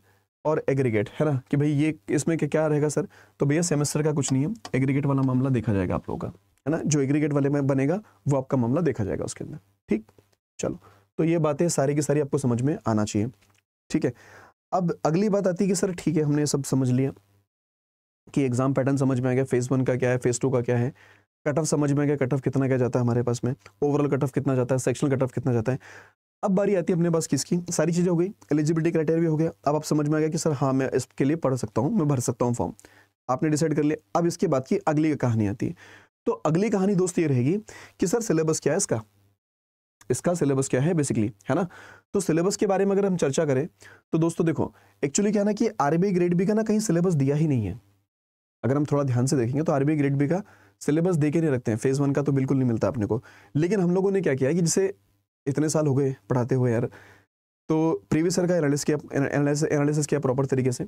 और एग्रीगेट है ना कि भाई ये इसमें क्या क्या रहेगा सर तो भैया सेमेस्टर का कुछ नहीं है एग्रीगेट वाला मामला देखा जाएगा आप लोगों का है ना जो एग्रीगेट वाले में बनेगा वो आपका मामला देखा जाएगा उसके अंदर ठीक चलो तो ये बातें सारी की सारी आपको समझ में आना चाहिए ठीक है अब अगली बात आती है कि सर ठीक है हमने सब समझ लिया कि एग्ज़ाम पैटर्न समझ में आ गया फेज़ वन का क्या है फेज़ टू का क्या है कट ऑफ समझ में आ गया कट ऑफ कितना क्या जाता है हमारे पास में ओवरऑल कट ऑफ कितना जाता है सेक्शनल कट ऑफ कितना जाता है अब बारी आती है अपने पास किसकी सारी चीज़ें हो गई एलिजिबिलिटी क्राइटेरिया भी हो गया अब आप समझ में आ गया कि सर हाँ मैं इसके लिए पढ़ सकता हूँ मैं भर सकता हूँ फॉर्म आपने डिसाइड कर लिया अब इसके बाद की अगली कहानी आती है तो अगली कहानी दोस्त ये रहेगी कि सर सिलेबस क्या है इसका इसका सिलेबस क्या है बेसिकली है ना तो सिलेबस के बारे में अगर हम चर्चा करें तो दोस्तों देखो एक्चुअली क्या ना कि आरबी ग्रेड बी का ना कहीं सिलेबस दिया ही नहीं है अगर हम थोड़ा ध्यान से देखेंगे तो आरबीआई ग्रेड बी का सिलेबस दे के नहीं रखते हैं फेज़ वन का तो बिल्कुल नहीं मिलता अपने को लेकिन हम लोगों ने क्या किया कि जिसे इतने साल हो गए पढ़ाते हुए यार तो प्रीवियस ईयर का एनालिसिस किया एनालिसिस किया प्रॉपर तरीके से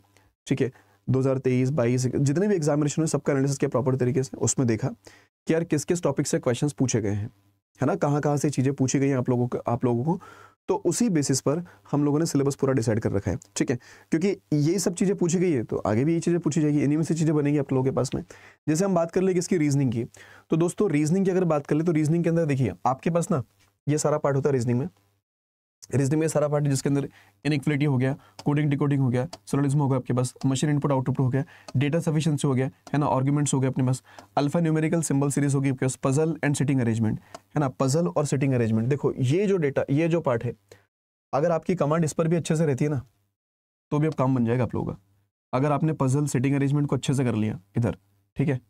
ठीक है 2023 22 जितने भी एग्जामिनेशन हुए सबका एनालिसिस किया प्रॉपर तरीके से उसमें देखा कि यार किस किस टॉपिक से क्वेश्चंस पूछे गए हैं है ना कहाँ कहाँ से चीज़ें पूछी गई हैं आप लोगों को आप लोगों को तो उसी बेसिस पर हम लोगों ने सिलेबस पूरा डिसाइड कर रखा है ठीक है क्योंकि ये सब चीज़ें पूछी गई है तो आगे भी ये चीज़ें पूछी जाएगी इन्हीं में से चीज़ें बनेगी आप लोगों के पास में जैसे हम बात कर लेंगे किसकी रीजनिंग की तो दोस्तों रीजनिंग की अगर बात कर ले तो रीजनिंग के अंदर देखिए आपके पास ना ये सारा पार्ट होता है रीजनिंग में रीजनिंग में सारा पार्ट जिसके अंदर इनक्वलिटी हो गया कोडिंग डिकोडिंग हो गया सोलिज्म हो गया आपके पास मशीन इनपुट आउटपुट हो गया डेटा सफिशियंसी हो गया है ना आर्ग्यूमेंट्स हो गए अपने पास अल्फा न्यूमेरिकल सिंबल सीरीज होगी आपके पास पजल एंड सिटिंग अरेंजमेंट है ना पजल और सिटिंग अरेंजमेंट देखो ये जो डेटा ये जो पार्ट है अगर आपकी कमांड इस पर भी अच्छे से रहती है ना तो भी अब काम बन जाएगा आप लोगों का अगर आपने पजल सिटिंग अरेंजमेंट को अच्छे से कर लिया इधर ठीक है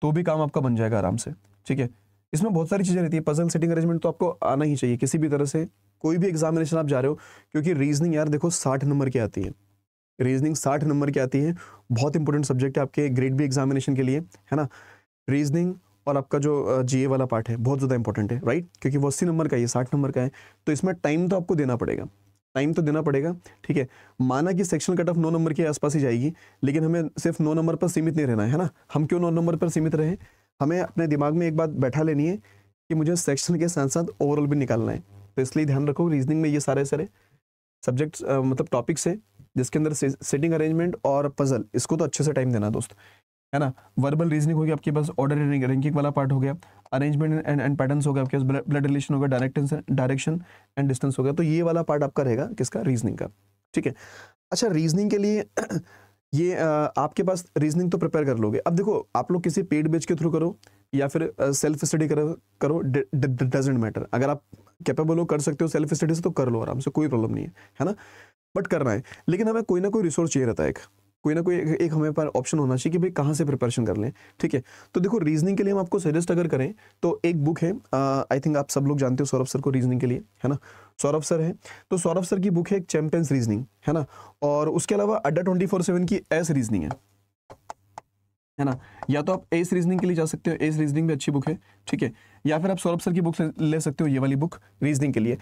तो भी काम आपका बन जाएगा आराम से ठीक है इसमें बहुत सारी चीज़ें रहती है पजल सिटिंग अरेंजमेंट तो आपको आना ही चाहिए किसी भी तरह से कोई भी एग्जामिनेशन आप जा रहे हो क्योंकि रीजनिंग यार देखो साठ नंबर की आती है रीजनिंग साठ नंबर की आती है बहुत इंपॉर्टेंट सब्जेक्ट है आपके ग्रेड बी एग्जामिनेशन के लिए है ना रीजनिंग और आपका जो जीए वाला पार्ट है बहुत ज़्यादा इंपॉर्टेंट है राइट क्योंकि वो अस्सी नंबर का ही है साठ नंबर का है तो इसमें टाइम तो आपको देना पड़ेगा टाइम तो देना पड़ेगा ठीक है माना कि सेक्शन कट ऑफ नौ नंबर के आसपास ही जाएगी लेकिन हमें सिर्फ नौ नंबर पर सीमित नहीं रहना है ना हम क्यों नौ नंबर पर सीमित रहें हमें अपने दिमाग में एक बात बैठा लेनी है कि मुझे सेक्शन के साथ साथ ओवरऑल भी निकालना है तो इसलिए ध्यान रखो रीजनिंग में ये सारे सारे सब्जेक्ट मतलब टॉपिक्स है जिसके अंदर सेटिंग अरेंजमेंट और पजल इसको तो अच्छे से टाइम देना दोस्त है ना वर्बल रीजनिंग होगी आपके पास ऑर्डर एंड रैंकिंग वाला पार्ट हो गया अरेंजमेंट एंड एंड पैटर्न्स हो गया आपके पास ब्लड रिलेशन हो गया डायरेक्शन डायरेक्शन एंड डिस्टेंस हो गया तो ये वाला पार्ट आपका रहेगा किसका रीजनिंग का ठीक है अच्छा रीजनिंग के लिए ये आपके पास रीजनिंग तो प्रिपेयर कर लोगे अब देखो आप लोग किसी पेड बेच के थ्रू करो या फिर सेल्फ स्टडी करो करो डजेंट मैटर अगर आप कैपेबल हो कर सकते हो सेल्फ स्टडी से तो कर लो आराम से कोई प्रॉब्लम नहीं है है ना बट करना है लेकिन हमें कोई ना कोई रिसोर्स चाहिए रहता है एक कोई ना कोई एक, एक हमें पर ऑप्शन होना चाहिए कि भाई कहाँ से प्रिपरेशन कर लें ठीक है तो देखो रीजनिंग के लिए हम आपको सजेस्ट अगर करें तो एक बुक है आई थिंक आप सब लोग जानते हो सौरभ सर को रीजनिंग के लिए है ना सौरभ सर है तो सौरभ सर की बुक है एक चैंपियंस रीजनिंग है ना और उसके अलावा अड्डा ट्वेंटी फोर सेवन की एस रीजनिंग है है ना या तो आप एस रीजनिंग के लिए जा सकते हो एस रीजनिंग भी अच्छी बुक है ठीक है या फिर आप सौरभ सर की बुक ले सकते हो ये वाली बुक रीजनिंग के लिए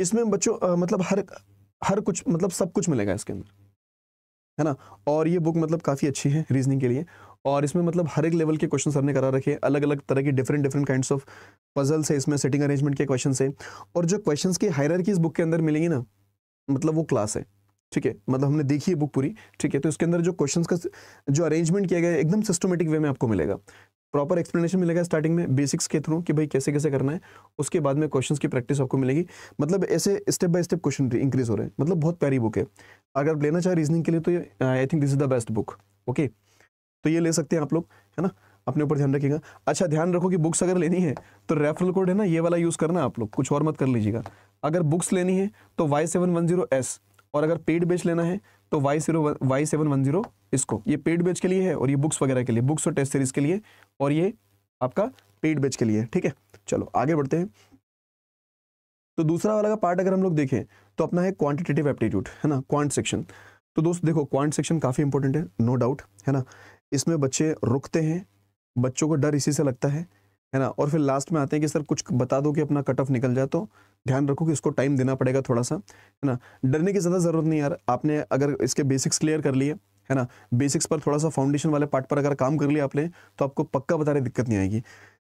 इसमें बच्चों मतलब हर हर कुछ मतलब सब कुछ मिलेगा इसके अंदर है ना और ये बुक मतलब काफ़ी अच्छी है रीजनिंग के लिए और इसमें मतलब हर एक लेवल के क्वेश्चन सर ने करा रखे अलग अलग तरह के different different kinds of puzzle से इसमें सेटिंग अरेंजमेंट के क्वेश्चन है और जो क्वेश्चन की हायर की इस बुक के अंदर मिलेंगी ना मतलब वो क्लास है ठीक है मतलब हमने देखी है बुक पूरी ठीक है तो इसके अंदर जो क्वेश्चंस का जो अरेंजमेंट किया गया है एकदम सिस्टमेटिक वे में आपको मिलेगा प्रॉपर एक्सप्लेनेशन मिलेगा स्टार्टिंग में बेसिक्स के थ्रू कि भाई कैसे कैसे करना है उसके बाद में क्वेश्चंस की प्रैक्टिस आपको मिलेगी मतलब ऐसे step by step question increase हो रहे हैं मतलब बहुत प्यारी बुक है अगर लेना चाहे रीजनिंग के लिए तो I think this is the best book okay तो ये ले सकते हैं आप लोग है ना अपने ऊपर ध्यान रखिएगा अच्छा ध्यान रखो कि बुक्स अगर लेनी है तो रेफरल कोड है ना ये वाला यूज़ करना आप लोग कुछ और मत कर लीजिएगा अगर बुक्स लेनी है तो वाई और अगर पेड बेच लेना है तो Y zero Y seven one zero इसको ये पेड बेच के लिए है और ये बुक्स वगैरह के लिए बुक्स और टेस्ट सीरीज के लिए और ये आपका पेड बेच के लिए ठीक है चलो आगे बढ़ते हैं तो दूसरा वाला का पार्ट अगर हम लोग देखें तो अपना है क्वांटिटेटिव एप्टीट्यूड है ना क्वांट सेक्शन तो दोस्त देखो क्वांट सेक्शन काफ़ी इंपॉर्टेंट है नो डाउट है ना इसमें बच्चे रुकते हैं बच्चों को डर इसी से लगता है है ना और फिर लास्ट में आते हैं कि सर कुछ बता दो कि अपना कट ऑफ निकल जाए तो ध्यान रखो कि इसको टाइम देना पड़ेगा थोड़ा सा है ना डरने की ज़्यादा ज़रूरत नहीं यार आपने अगर इसके बेसिक्स क्लियर कर लिए है ना बेसिक्स पर थोड़ा सा फाउंडेशन वाले पार्ट पर अगर काम कर लिया आपने तो आपको पक्का बता रहे दिक्कत नहीं आएगी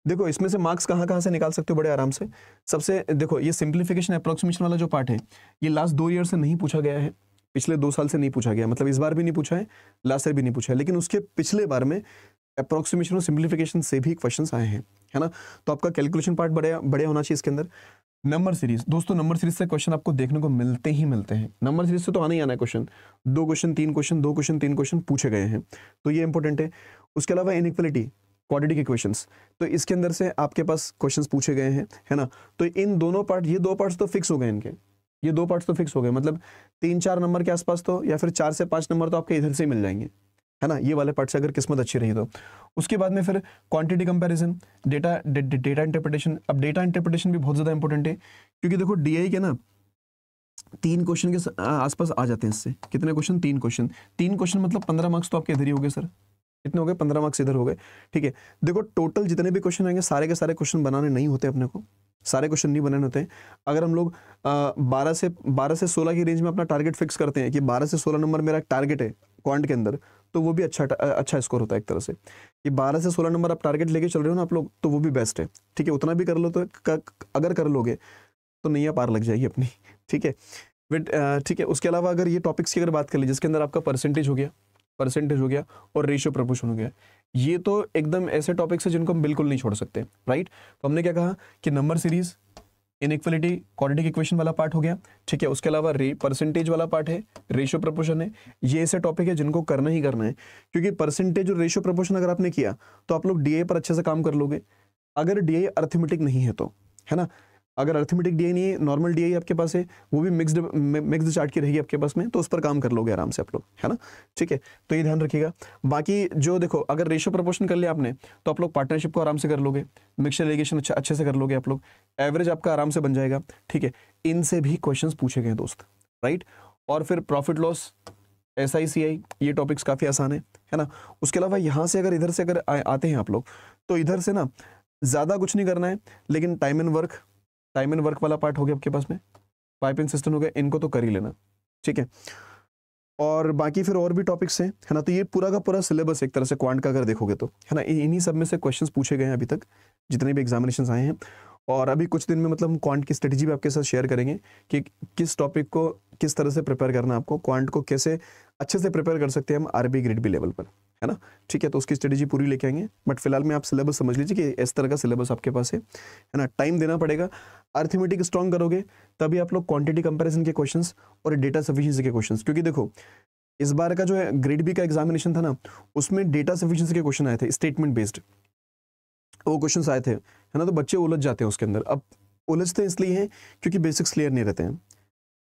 देखो इसमें से मार्क्स कहाँ कहाँ से निकाल सकते हो बड़े आराम से सबसे देखो ये सिंप्लीफिकेशन अप्रोक्सीमेशन वाला जो पार्ट है ये लास्ट दो ईयर से नहीं पूछा गया है पिछले दो साल से नहीं पूछा गया मतलब इस बार भी नहीं पूछा है लास्ट ईयर भी नहीं पूछा है लेकिन उसके पिछले बार में अप्रोक्सीमेशन और सिंप्लीफिकेशन से भी क्वेश्चन आए हैं है ना तो आपका कैलकुलेशन पार्ट बढ़िया बढ़िया होना चाहिए इसके अंदर नंबर सीरीज दोस्तों नंबर सीरीज से क्वेश्चन आपको देखने को मिलते ही मिलते हैं नंबर सीरीज से तो आना ही आना है क्वेश्चन दो क्वेश्चन तीन क्वेश्चन दो क्वेश्चन तीन क्वेश्चन पूछे गए हैं तो ये इंपॉर्टेंट है उसके अलावा इनक्वलिटी क्वालिटी के क्वेश्चन तो इसके अंदर से आपके पास क्वेश्चन पूछे गए हैं है ना तो इन दोनों पार्ट ये दो पार्ट्स तो फिक्स हो गए इनके ये दो पार्ट्स तो फिक्स हो गए मतलब तीन चार नंबर के आसपास तो या फिर चार से पांच नंबर तो आपके इधर से ही मिल जाएंगे है ना ये वाले पार्ट से अगर किस्मत अच्छी रही तो उसके बाद में फिर quantity comparison data data interpretation अब डेटा इंटरप्रिटेशन भी बहुत ज़्यादा इंपॉर्टेंट है क्योंकि देखो डी के ना तीन क्वेश्चन के आसपास आ जाते हैं इससे कितने क्वेश्चन तीन क्वेश्चन तीन क्वेश्चन मतलब पंद्रह मार्क्स तो आपके इधर ही हो गए सर कितने हो गए पंद्रह मार्क्स इधर हो गए ठीक है देखो टोटल जितने भी क्वेश्चन आएंगे सारे के सारे क्वेश्चन बनाने नहीं होते अपने को सारे क्वेश्चन नहीं बनाने होते हैं अगर हम लोग बारह से बारह से सोलह की रेंज में अपना टारगेट फिक्स करते हैं कि बारह से सोलह नंबर मेरा टारगेट है क्वांट के अंदर तो वो भी अच्छा अच्छा स्कोर होता है एक तरह से ये बारह से सोलह नंबर आप टारगेट लेके चल रहे हो ना आप लोग तो वो भी बेस्ट है ठीक है उतना भी कर लो तो अगर कर लोगे तो नैया पार लग जाएगी अपनी ठीक है बट ठीक है उसके अलावा अगर ये टॉपिक्स की अगर बात कर ली जिसके अंदर आपका परसेंटेज हो गया परसेंटेज हो गया और रेशियो प्रपोशन हो गया ये तो एकदम ऐसे टॉपिक्स है जिनको हम बिल्कुल नहीं छोड़ सकते राइट तो हमने क्या कहा कि number series inequality quantity equation वाला पार्ट हो गया ठीक है उसके अलावा परसेंटेज वाला पार्ट है रेशियो प्रपोर्शन है ये ऐसे टॉपिक है जिनको करना ही करना है क्योंकि परसेंटेज और रेशियो प्रपोर्शन अगर आपने किया तो आप लोग डीए पर अच्छे से काम कर लोगे अगर डीए अर्थमेटिक नहीं है तो है ना अगर अर्थमेटिक डी नहीं है नॉर्मल डी आपके पास है वो भी मिक्सड मिक्सड चार्ट की रहेगी आपके पास में तो उस पर काम कर लोगे आराम से आप लोग है ना ठीक है तो ये ध्यान रखिएगा बाकी जो देखो अगर रेशो प्रपोर्शन कर लिया आपने तो आप लोग पार्टनरशिप को आराम से कर लोगे मिक्सर एलिगेशन अच्छा अच्छे से कर लोगे आप लोग एवरेज आपका आराम से बन जाएगा ठीक है इनसे भी क्वेश्चन पूछे गए दोस्त राइट और फिर profit loss S I C I ये टॉपिक्स काफ़ी आसान है है ना उसके अलावा यहाँ से अगर इधर से अगर आते हैं आप लोग तो इधर से ना ज़्यादा कुछ नहीं करना है लेकिन time and work time and work वाला पार्ट हो गया आपके पास में पाइपिंग सिस्टम हो गया इनको तो कर ही लेना ठीक है और बाकी फिर और भी टॉपिक्स हैं है ना तो ये पूरा का पूरा सिलेबस एक तरह से क्वांट का अगर देखोगे तो है ना इन्हीं सब में से क्वेश्चंस पूछे गए हैं अभी तक जितने भी एग्जामिनेशन आए हैं और अभी कुछ दिन में मतलब हम क्वांट की स्ट्रेटजी भी आपके साथ शेयर करेंगे कि किस टॉपिक को किस तरह से प्रिपेयर करना आपको क्वांट को कैसे अच्छे से प्रिपेयर कर सकते हैं हम आरबी ग्रेड बी लेवल पर है ना ठीक है तो उसकी स्ट्रेटेजी पूरी लेके आएंगे बट फिलहाल में आप सिलेबस समझ लीजिए कि इस तरह का सिलेबस आपके पास है है ना टाइम देना पड़ेगा अर्थमेटिक स्ट्रॉन्ग करोगे तभी आप लोग क्वांटिटी कंपेरिजन के क्वेश्चन और डेटा सफिशियंसी के क्वेश्चन क्योंकि देखो इस बार का जो है ग्रेड बी का एग्जामिनेशन था ना उसमें डेटा सफिशियंसी के क्वेश्चन आए थे स्टेटमेंट बेस्ड वो क्वेश्चन आए थे है ना तो बच्चे उलझ जाते हैं उसके अंदर अब उलझते इसलिए हैं क्योंकि बेसिक्स क्लियर नहीं रहते हैं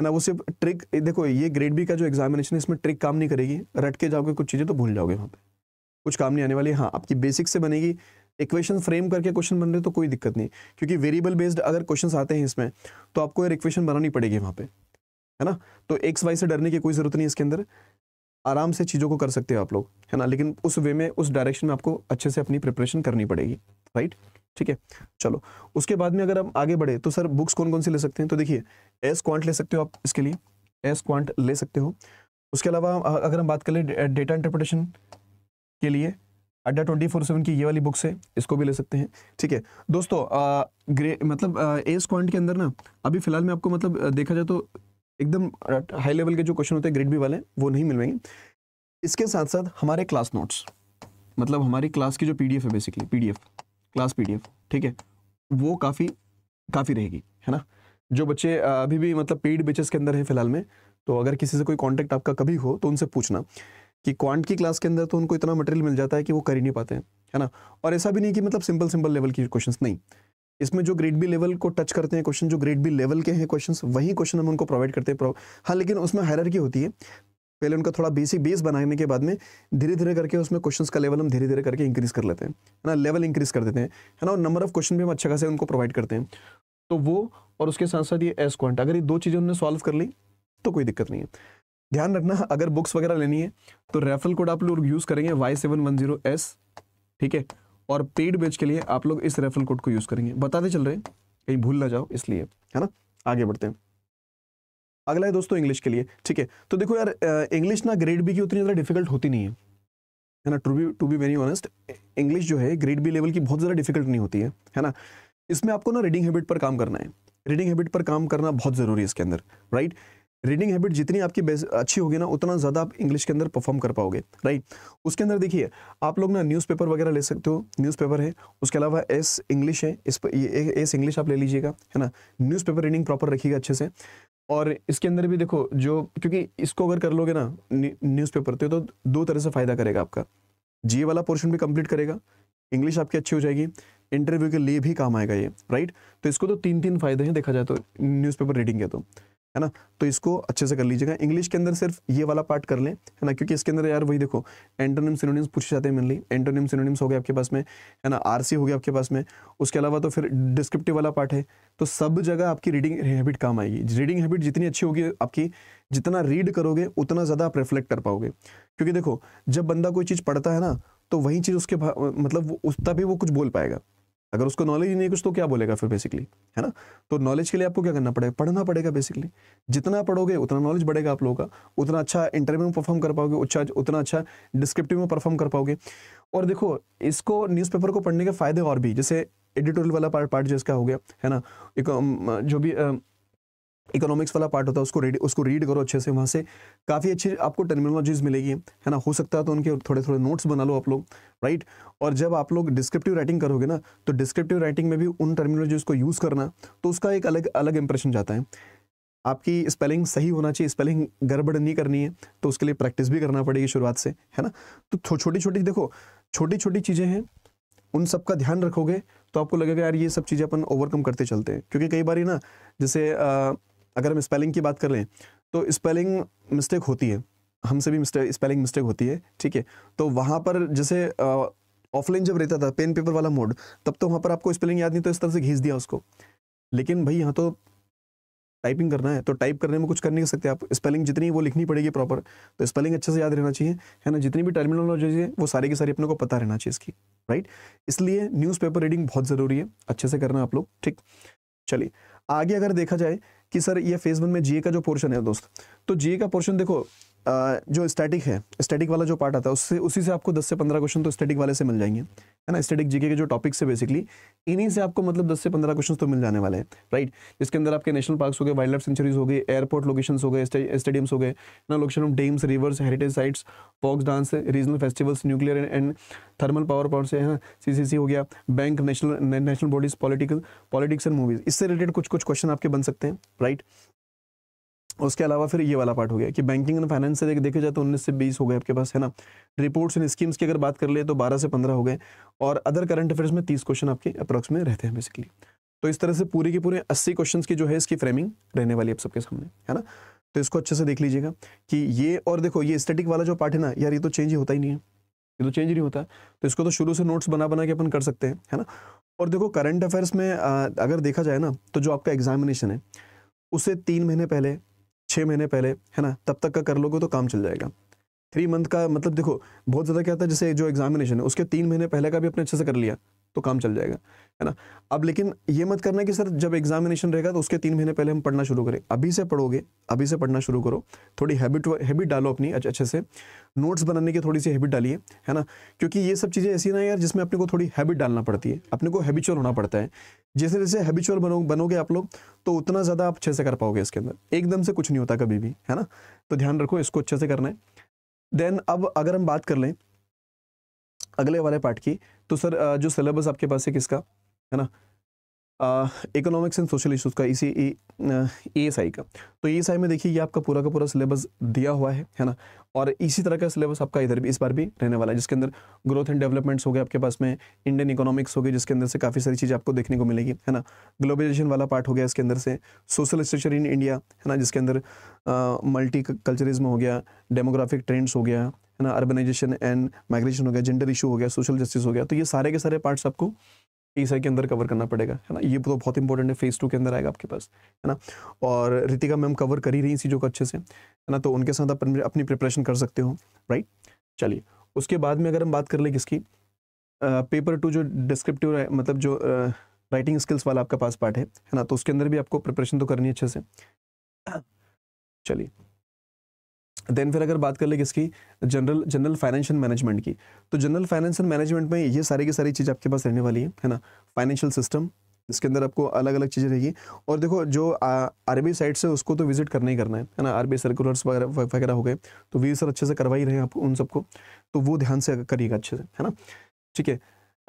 है ना वो सिर्फ ट्रिक देखो ये ग्रेड बी का जो एग्जामिनेशन है इसमें ट्रिक काम नहीं करेगी रट के जाओगे कुछ चीज़ें तो भूल जाओगे वहाँ पे कुछ काम नहीं आने वाली हाँ आपकी बेसिक से बनेगी इक्वेशन फ्रेम करके क्वेश्चन बन रहे तो कोई दिक्कत नहीं क्योंकि वेरिएबल बेस्ड अगर क्वेश्चन आते हैं इसमें तो आपको यार इक्वेशन बनानी पड़ेगी वहाँ पे है ना तो एक्स वाई से डरने की कोई ज़रूरत नहीं इसके अंदर आराम से चीज़ों को कर सकते हो आप लोग है ना लेकिन उस वे में उस डायरेक्शन में आपको अच्छे से अपनी प्रिपरेशन करनी पड़ेगी राइट ठीक है चलो उसके बाद में अगर हम आगे बढ़े तो सर बुक्स कौन कौन सी ले सकते हैं तो देखिए एस क्वांट ले सकते हो आप इसके लिए एस क्वांट ले सकते हो उसके अलावा अगर हम बात करें डेटा इंटरप्रिटेशन के लिए अड्डा ट्वेंटी फोर सेवन की ये वाली बुक्स है इसको भी ले सकते हैं ठीक है दोस्तों आ, ग्रे मतलब एस क्वांट के अंदर ना अभी फिलहाल में आपको मतलब देखा जाए तो एकदम हाई लेवल के जो क्वेश्चन होते हैं ग्रेड बी वाले वो नहीं पाएंगे इसके साथ साथ हमारे क्लास नोट्स मतलब हमारी क्लास की जो पीडीएफ है बेसिकली पीडीएफ क्लास पीडीएफ ठीक है वो काफ़ी काफ़ी रहेगी है ना जो बच्चे अभी भी मतलब पेड बेचेस के अंदर हैं फिलहाल में तो अगर किसी से कोई कांटेक्ट आपका कभी हो तो उनसे पूछना कि क्वांट की क्लास के अंदर तो उनको इतना मटेरियल मिल जाता है कि वो कर ही नहीं पाते हैं है ना और ऐसा भी नहीं कि मतलब सिंपल सिंपल लेवल की क्वेश्चंस नहीं इसमें जो ग्रेड बी लेवल को टच करते हैं क्वेश्चन जो ग्रेड बी लेवल के हैं क्वेश्चन वही क्वेश्चन हम उनको प्रोवाइड करते हैं हाँ लेकिन उसमें हैरर होती है पहले उनका थोड़ा बेसिक बेस बनाने के बाद में धीरे धीरे करके उसमें क्वेश्चंस का लेवल हम धीरे धीरे करके इंक्रीज कर लेते हैं है ना लेवल इंक्रीज कर देते हैं है ना और नंबर ऑफ क्वेश्चन भी हम अच्छा खासे उनको प्रोवाइड करते हैं तो वो और उसके साथ साथ ये एस क्वांट अगर ये दो चीज़ें उन्होंने सॉल्व कर ली तो कोई दिक्कत नहीं है ध्यान रखना अगर बुक्स वगैरह लेनी है तो रेफरल कोड आप लोग यूज़ करेंगे Y seven one zero S ठीक है और पेड बेच के लिए आप लोग इस रेफरल कोड को यूज़ करेंगे बताते चल रहे हैं कहीं भूल ना जाओ इसलिए है ना आगे बढ़ते हैं अगला है दोस्तों इंग्लिश के लिए ठीक है तो देखो यार इंग्लिश ना ग्रेड बी की उतनी ज़्यादा डिफिकल्ट होती नहीं है है ना to be to be very honest English जो है ग्रेड बी लेवल की बहुत ज़्यादा डिफिकल्ट नहीं होती है है ना इसमें आपको ना रीडिंग हैबिट पर काम करना है रीडिंग हैबिट पर काम करना बहुत ज़रूरी है इसके अंदर राइट रीडिंग हैबिट जितनी आपकी अच्छी होगी ना उतना ज़्यादा आप इंग्लिश के अंदर परफॉर्म कर पाओगे राइट उसके अंदर देखिए आप लोग ना न्यूज़पेपर वगैरह ले सकते हो न्यूज़पेपर है उसके अलावा एस इंग्लिश है इस पर एस इंग्लिश आप ले लीजिएगा है ना न्यूज़पेपर रीडिंग प्रॉपर रखिएगा अच्छे से और इसके अंदर भी देखो जो क्योंकि इसको अगर कर लोगे ना न्यूज पेपर तो दो तरह से फ़ायदा करेगा आपका जी वाला पोर्शन भी कंप्लीट करेगा इंग्लिश आपकी अच्छी हो जाएगी इंटरव्यू के लिए भी काम आएगा ये राइट तो इसको तो तीन तीन फायदे हैं देखा जाए तो न्यूज़पेपर रीडिंग के तो है ना तो इसको अच्छे से कर लीजिएगा इंग्लिश के अंदर सिर्फ ये वाला पार्ट कर लें है ना क्योंकि इसके अंदर यार वही देखो एंटोनिम सिनोनिम्स पूछे जाते हैं मेनली एंटोनिम सिनोनिम्स हो गए आपके पास में है ना आरसी हो गया आपके पास में उसके अलावा तो फिर डिस्क्रिप्टिव वाला पार्ट है तो सब जगह आपकी रीडिंग हैबिट काम आएगी रीडिंग हैबिट जितनी अच्छी होगी आपकी जितना रीड करोगे उतना ज़्यादा आप रिफ्लेक्ट कर पाओगे क्योंकि देखो जब बंदा कोई चीज़ पढ़ता है ना तो वही चीज़ उसके मतलब उस तभी वो कुछ बोल पाएगा अगर उसको नॉलेज ही नहीं कुछ तो क्या बोलेगा फिर बेसिकली है ना तो नॉलेज के लिए आपको क्या करना पड़ेगा पढ़ना पड़ेगा बेसिकली जितना पढ़ोगे उतना नॉलेज बढ़ेगा आप लोगों का उतना अच्छा इंटरव्यू में परफॉर्म कर पाओगे अच्छा उतना अच्छा डिस्क्रिप्टिव में परफॉर्म कर पाओगे और देखो इसको न्यूज़पेपर को पढ़ने के फ़ायदे और भी जैसे एडिटोरियल वाला पार्ट पार्ट जिसका हो गया है ना एक जो भी इकोनॉमिक्स वाला पार्ट होता है उसको रीड उसको रीड करो अच्छे से वहाँ से काफ़ी अच्छी आपको टर्मिनोलॉजीज मिलेगी है ना हो सकता है तो उनके थोड़े थोड़े नोट्स बना लो आप लोग राइट और जब आप लोग डिस्क्रिप्टिव राइटिंग करोगे ना तो डिस्क्रिप्टिव राइटिंग में भी उन टर्मिनोलॉजीज को यूज़ करना तो उसका एक अलग अलग इंप्रेशन जाता है आपकी स्पेलिंग सही होना चाहिए स्पेलिंग गड़बड़ नहीं करनी है तो उसके लिए प्रैक्टिस भी करना पड़ेगी शुरुआत से है ना तो छोटी छोटी देखो छोटी छोटी चीज़ें हैं उन सब का ध्यान रखोगे तो आपको लगेगा यार ये सब चीज़ें अपन ओवरकम करते चलते हैं क्योंकि कई बार ना जैसे अगर हम स्पेलिंग की बात कर लें तो स्पेलिंग मिस्टेक होती है हमसे भी मिस्टेक स्पेलिंग मिस्टेक होती है ठीक है तो वहाँ पर जैसे ऑफलाइन जब रहता था पेन पेपर वाला मोड तब तो वहाँ पर आपको स्पेलिंग याद नहीं तो इस तरह से घीस दिया उसको लेकिन भाई यहाँ तो टाइपिंग करना है तो टाइप करने में कुछ कर नहीं सकते आप स्पेलिंग जितनी वो लिखनी पड़ेगी प्रॉपर तो स्पेलिंग अच्छे से याद रहना चाहिए है ना जितनी भी टर्मिनोलॉजी है वो सारी की सारी अपने को पता रहना चाहिए इसकी राइट इसलिए न्यूज़पेपर रीडिंग बहुत ज़रूरी है अच्छे से करना आप लोग ठीक चलिए आगे अगर देखा जाए कि सर ये फेज़ वन में जीए का जो पोर्शन है दोस्त तो जीए का पोर्शन देखो जो स्टैटिक है स्टैटिक वाला जो पार्ट आता है उससे उसी से आपको 10 से 15 क्वेश्चन तो स्टैटिक वाले से मिल जाएंगे है ना स्टैटिक जीके के जो टॉपिक्स है बेसिकली इन्हीं से आपको मतलब 10 से 15 क्वेश्चन तो मिल जाने वाले हैं राइट जिसके अंदर आपके नेशनल पार्क्स हो गए वाइल्ड लाइफ सेंचुरीज हो गए एयरपोर्ट लोकेशन हो गए स्टेडियम्स हो गए ना location of dams rivers heritage sites फॉक्स dance regional festivals nuclear and thermal power point से है सी सी हो गया bank national national bodies political politics and movies इससे रिलेटेड कुछ कुछ क्वेश्चन आपके बन सकते हैं राइट right? उसके अलावा फिर ये वाला पार्ट हो गया कि बैंकिंग एंड फाइनेंस से देखे जाए तो उन्नीस से बीस हो गए आपके पास है ना रिपोर्ट्स एंड स्कीम्स की अगर बात कर ले तो बारह से पंद्रह हो गए और अदर करंट अफेयर्स में तीस क्वेश्चन आपके अप्रॉक्स में रहते हैं बेसिकली तो इस तरह से पूरे के पूरे अस्सी क्वेश्चन की जो है इसकी फ्रेमिंग रहने वाली है आप सबके सामने है ना तो इसको अच्छे से देख लीजिएगा कि ये और देखो ये स्टेटिक वाला जो पार्ट है ना यार ये तो चेंज ही होता ही नहीं है ये तो चेंज ही नहीं होता तो इसको तो शुरू से नोट्स बना बना के अपन कर सकते हैं है ना और देखो करंट अफेयर्स में अगर देखा जाए ना तो जो आपका एग्जामिनेशन है उसे तीन महीने पहले छः महीने पहले है ना तब तक का कर लोगे तो काम चल जाएगा थ्री मंथ का मतलब देखो बहुत ज़्यादा क्या था जैसे जो एग्जामिनेशन है उसके तीन महीने पहले का भी अपने अच्छे से कर लिया तो काम चल जाएगा है ना अब लेकिन ये मत करना कि सर जब एग्जामिनेशन रहेगा तो उसके तीन महीने पहले हम पढ़ना शुरू करें अभी से पढ़ोगे अभी से पढ़ना शुरू करो थोड़ी हैबिट हैबिट डालो अपनी अच्छे अच्छे से नोट्स बनाने की थोड़ी सी हैबिट डालिए है ना क्योंकि ये सब चीज़ें ऐसी ना यार जिसमें अपने को थोड़ी हैबिट डालना पड़ती है अपने को हैबिचुअल होना पड़ता है जैसे जैसे हैबिचुअल बनो बनोगे आप लोग तो उतना ज़्यादा आप अच्छे से कर पाओगे इसके अंदर एकदम से कुछ नहीं होता कभी भी है ना तो ध्यान रखो इसको अच्छे से करना है देन अब अगर हम बात कर लें अगले वाले पार्ट की तो सर जो सिलेबस आपके पास है किसका है ना इकोनॉमिक्स एंड सोशल इशूज़ का इसी ए एस आई का तो ए एस आई में देखिए ये आपका पूरा का पूरा सिलेबस दिया हुआ है है ना और इसी तरह का सिलेबस आपका इधर भी इस बार भी रहने वाला है जिसके अंदर ग्रोथ एंड डेवलपमेंट्स हो गए आपके पास में इंडियन इकोनॉमिक्स हो गए जिसके अंदर से काफ़ी सारी चीज़ें आपको देखने को मिलेगी है ना ग्लोबलाइजेशन वाला पार्ट हो गया इसके अंदर से सोशल स्ट्रक्चर इन इंडिया है ना जिसके अंदर मल्टी कल्चरिज्म हो गया डेमोग्राफिक ट्रेंड्स हो गया है ना अर्बनाइजेशन एंड माइग्रेशन हो गया जेंडर इशू हो गया सोशल जस्टिस हो गया तो ये सारे के सारे पार्ट्स आपको ईसाई के अंदर कवर करना पड़ेगा है ना ये तो बहुत इंपॉर्टेंट है फेस टू के अंदर आएगा आपके पास है ना और रितिका मैम कवर कर ही रही चीज़ों को अच्छे से है ना तो उनके साथ आप अपनी प्रिपरेशन कर सकते हो राइट चलिए उसके बाद में अगर हम बात कर ले किसकी पेपर टू जो डिस्क्रिप्टिव मतलब जो राइटिंग स्किल्स वाला आपका पास पार्ट है है ना तो उसके अंदर भी आपको प्रिपरेशन तो करनी अच्छे से चलिए देन फिर अगर बात कर ले किसकी जनरल जनरल फाइनेंशियल मैनेजमेंट की तो जनरल फाइनेंशियल मैनेजमेंट में ये सारी की सारी चीज़ आपके पास रहने वाली है है ना फाइनेंशियल सिस्टम इसके अंदर आपको अलग अलग चीज़ें रहेगी और देखो जो आर बी साइड से उसको तो विजिट करना ही करना है है ना आर बी सर्कुलर्स वगैरह हो गए तो वी सर अच्छे से करवा ही रहे हैं आप उन सबको तो वो ध्यान से करिएगा अच्छे से है ना ठीक है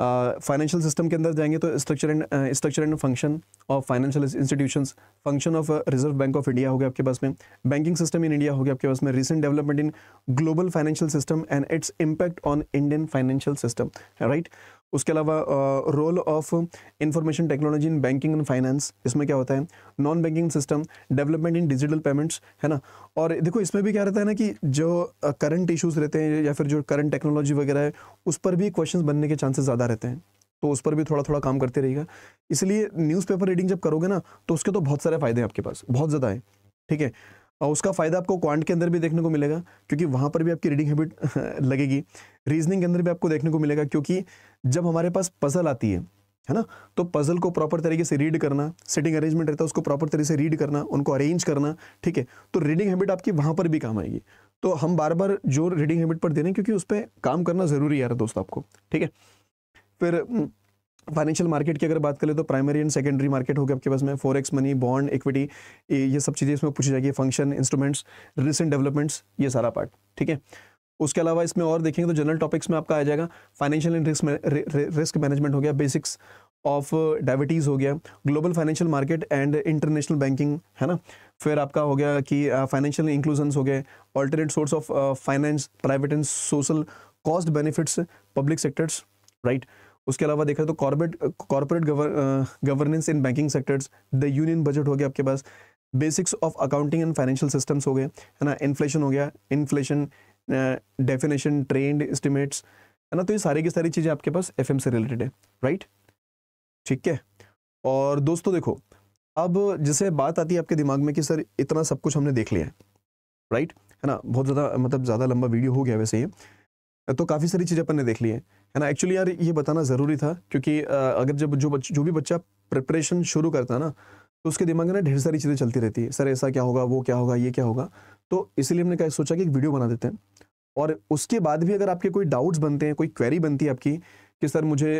फाइनेंशियल सिस्टम के अंदर जाएंगे तो structure and structure and function of financial institutions function of reserve bank of India हो गया आपके पास में बैंकिंग सिस्टम इन इंडिया हो गया आपके पास में recent development in global financial system and its impact on Indian financial system right उसके अलावा role of information technology in banking and finance इसमें क्या होता है non banking system development in digital payments है ना और देखो इसमें भी क्या रहता है ना कि जो करंट इशूज़ रहते हैं या फिर जो करंट टेक्नोलॉजी वगैरह है उस पर भी क्वेश्चन बनने के चांसेस ज़्यादा रहते हैं तो उस पर भी थोड़ा थोड़ा काम करते रहेगा इसलिए न्यूज़पेपर रीडिंग जब करोगे ना तो उसके तो बहुत सारे फ़ायदे हैं आपके पास बहुत ज़्यादा है ठीक है और उसका फ़ायदा आपको क्वांट के अंदर भी देखने को मिलेगा क्योंकि वहाँ पर भी आपकी रीडिंग हैबिट लगेगी रीजनिंग के अंदर भी आपको देखने को मिलेगा क्योंकि जब हमारे पास पजल आती है है ना तो पजल को प्रॉपर तरीके से रीड करना सेटिंग अरेंजमेंट रहता है उसको प्रॉपर तरीके से रीड करना उनको अरेंज करना ठीक है तो रीडिंग हैबिट आपकी वहाँ पर भी काम आएगी तो हम बार बार जो रीडिंग हैबिट पर दे रहे हैं क्योंकि उस पर काम करना ज़रूरी है दोस्त आपको ठीक है फिर फाइनेंशियल मार्केट की अगर बात करें तो प्राइमरी एंड सेकेंडरी मार्केट हो गया आपके पास में forex money bond equity ये सब चीज़ें इसमें पूछी जाएगी फंक्शन इंस्ट्रूमेंट्स रिसेंट डेवलपमेंट्स ये सारा पार्ट ठीक है उसके अलावा इसमें और देखेंगे तो जनरल टॉपिक्स में आपका आ जाएगा financial and risk risk management हो गया बेसिक्स ऑफ डायबिटीज़ हो गया global financial market and international banking है ना फिर आपका हो गया कि फाइनेंशियल uh, इंक्लूजन्स हो गए alternate source of finance private and social cost benefits public sectors right right? उसके अलावा देखा तो corporate corporate governance in banking sectors the union budget हो गया आपके पास basics of accounting and financial systems हो गए है ना इन्फ्लेशन हो गया इन्फ्लेशन डेफिनेशन ट्रेंड एस्टिमेट्स है ना तो ये सारी की सारी चीज़ें आपके पास एफ से रिलेटेड है राइट ठीक है और दोस्तों देखो अब जैसे बात आती है आपके दिमाग में कि सर इतना सब कुछ हमने देख लिया है राइट है ना बहुत ज़्यादा मतलब ज़्यादा लंबा वीडियो हो गया वैसे ये तो काफ़ी सारी चीज़ें अपन ने देख ली है है ना एक्चुअली यार ये बताना ज़रूरी था क्योंकि अगर जब जो बच्चे जो भी बच्चा प्रिपरेशन शुरू करता है ना तो उसके दिमाग में ना ढेर सारी चीज़ें चलती रहती है सर ऐसा क्या होगा वो क्या होगा ये क्या होगा तो इसीलिए हमने क्या सोचा कि एक वीडियो बना देते हैं और उसके बाद भी अगर आपके कोई डाउट्स बनते हैं कोई क्वेरी बनती है आपकी कि सर मुझे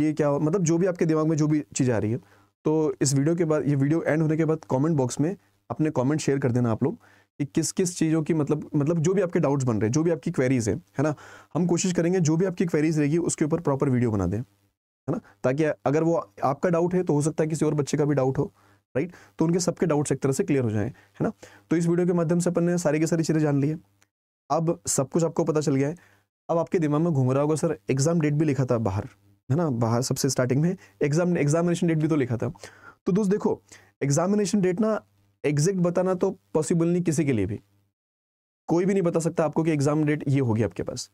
ये क्या मतलब जो भी आपके दिमाग में जो भी चीज़ आ रही है तो इस वीडियो के बाद ये वीडियो एंड होने के बाद कमेंट बॉक्स में अपने कमेंट शेयर कर देना आप लोग कि किस किस चीज़ों की मतलब मतलब जो भी आपके डाउट्स बन रहे हैं जो भी आपकी क्वेरीज है है ना हम कोशिश करेंगे जो भी आपकी क्वेरीज रहेगी उसके ऊपर प्रॉपर वीडियो बना दें है ना ताकि अगर वो आपका डाउट है तो हो सकता है किसी और बच्चे का भी डाउट हो राइट तो उनके सबके डाउट्स एक तरह से क्लियर हो जाए है ना तो इस वीडियो के माध्यम से अपन ने सारी की सारी चीज़ें जान ली है अब सब कुछ आपको पता चल गया है अब आपके दिमाग में घूम रहा होगा सर एग्जाम डेट भी लिखा था बाहर है ना बाहर सबसे स्टार्टिंग में एग्जाम एग्जामिनेशन डेट भी तो लिखा था तो दोस्त देखो एग्जामिनेशन डेट ना एग्जैक्ट बताना तो पॉसिबल नहीं किसी के लिए भी कोई भी नहीं बता सकता आपको कि एग्जाम डेट ये होगी आपके पास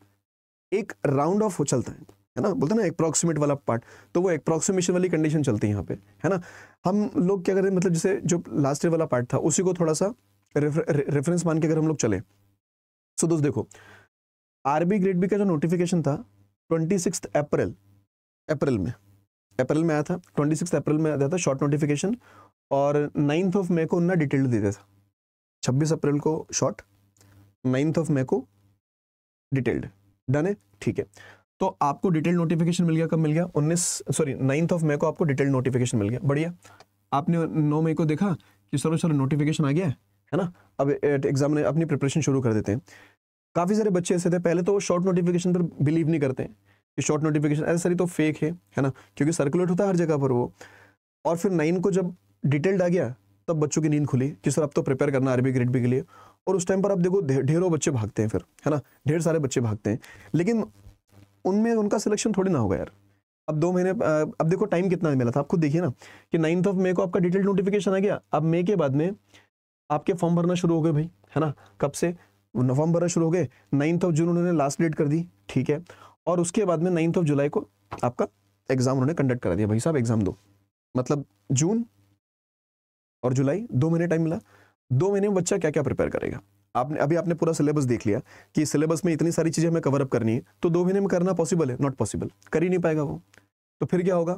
एक राउंड ऑफ हो चलता है है ना बोलते ना अप्रोक्सीमेट वाला पार्ट तो वो अप्रोक्सीमेशन वाली कंडीशन चलती है यहाँ पे है ना हम लोग क्या करें मतलब जैसे जो लास्ट ईयर वाला पार्ट था उसी को थोड़ा सा रेफरेंस मान के अगर हम लोग चले सो दोस्त देखो आरबी ग्रेड बी का जो नोटिफिकेशन था ट्वेंटी सिक्स अप्रैल अप्रैल में अप्रैल में आया था ट्वेंटी सिक्स अप्रैल में आया था शॉर्ट नोटिफिकेशन और नाइन्थ ऑफ मे को उन्होंने डिटेल दे दिया था छब्बीस अप्रैल को शॉर्ट नाइन्थ ऑफ मे को डिटेल्ड डन है ठीक है तो आपको डिटेल नोटिफिकेशन मिल गया कब मिल गया उन्नीस सॉरी नाइन्थ ऑफ मे को आपको डिटेल नोटिफिकेशन मिल गया बढ़िया आपने नौ मई को देखा कि सर सर नोटिफिकेशन आ गया है ना अब एग्जाम अपनी प्रिपरेशन शुरू कर देते हैं काफ़ी सारे बच्चे ऐसे थे पहले तो शॉर्ट नोटिफिकेशन पर बिलीव नहीं करते कि शॉर्ट नोटिफिकेशन ऐसे सारी तो फेक है है ना क्योंकि सर्कुलेट होता है हर जगह पर वो और फिर नाइन को जब डिटेल्ड आ गया तब बच्चों की नींद खुली कि सर अब तो प्रिपेयर करना अरबी ग्रेड बी के लिए और उस टाइम पर आप देखो ढेरों बच्चे भागते हैं फिर है ना ढेर सारे बच्चे भागते हैं लेकिन उनमें उनका सिलेक्शन थोड़ी ना होगा यार अब दो महीने अब देखो टाइम कितना मिला था आप खुद देखिए ना कि नाइन्थ ऑफ मे को आपका डिटेल नोटिफिकेशन आ गया अब मे के बाद में आपके फॉर्म भरना शुरू हो गए भाई है ना कब से फॉर्म भरना शुरू हो गए नाइन्थ ऑफ जून उन्होंने लास्ट डेट कर दी ठीक है और उसके बाद में नाइन्थ ऑफ जुलाई को आपका एग्जाम उन्होंने कंडक्ट करा दिया भाई साहब एग्जाम दो मतलब जून और जुलाई दो महीने टाइम मिला दो महीने में बच्चा क्या क्या प्रिपेयर करेगा आपने अभी आपने पूरा सिलेबस देख लिया कि सिलेबस में इतनी सारी चीज़ें हमें कवर अप करनी है तो दो महीने में करना पॉसिबल है नॉट पॉसिबल कर ही नहीं पाएगा वो तो फिर क्या होगा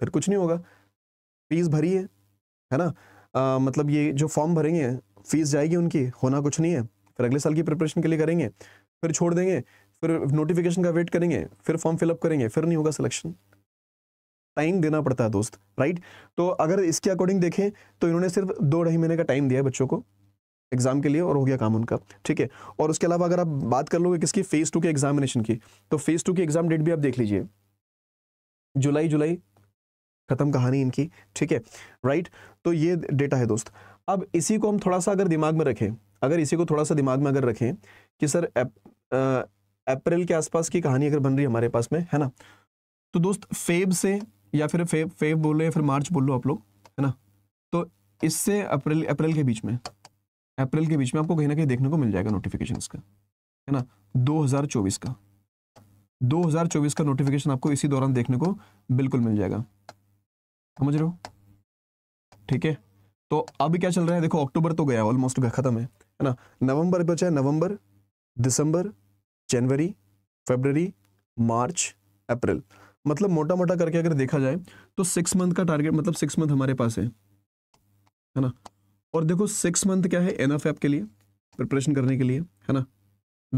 फिर कुछ नहीं होगा फीस भरी है है ना आ, मतलब ये जो फॉर्म भरेंगे फीस जाएगी उनकी होना कुछ नहीं है फिर अगले साल की प्रिपरेशन के लिए करेंगे फिर छोड़ देंगे फिर नोटिफिकेशन का वेट करेंगे फिर फॉर्म फिलअप करेंगे फिर नहीं होगा सिलेक्शन टाइम देना पड़ता है दोस्त राइट तो अगर इसके अकॉर्डिंग देखें तो इन्होंने सिर्फ दो ढाई महीने का टाइम दिया है बच्चों को एग्जाम के लिए और हो गया काम उनका ठीक है और उसके अलावा अगर आप बात कर लोगे किसकी फेज टू के एग्जामिनेशन की तो फेज टू की एग्जाम डेट भी आप देख लीजिए जुलाई जुलाई खत्म कहानी इनकी ठीक है राइट तो ये डेटा है दोस्त अब इसी को हम थोड़ा सा अगर दिमाग में रखें अगर इसी को थोड़ा सा दिमाग में अगर रखें कि सर अप्रैल के आसपास की कहानी अगर बन रही है हमारे पास में है ना तो दोस्त फेब से या फिर फेब फेब बोल लो या फिर मार्च बोल लो आप लोग है ना तो इससे अप्रैल अप्रैल के बीच में अप्रैल के बीच में आपको कहीं ना कहीं देखने को मिल जाएगा नोटिफिकेशन का है ना 2024 का 2024 का नोटिफिकेशन आपको इसी दौरान देखने को बिल्कुल मिल जाएगा समझ रहे हो ठीक है तो अब क्या चल रहा है देखो अक्टूबर तो गया ऑलमोस्ट खत्म है है ना नवंबर बचा है नवंबर दिसंबर जनवरी फेबररी मार्च अप्रैल मतलब मोटा मोटा करके अगर देखा जाए तो सिक्स मंथ का टारगेट मतलब सिक्स मंथ हमारे पास है है ना और देखो सिक्स मंथ क्या है एनफ के लिए प्रिपरेशन करने के लिए है ना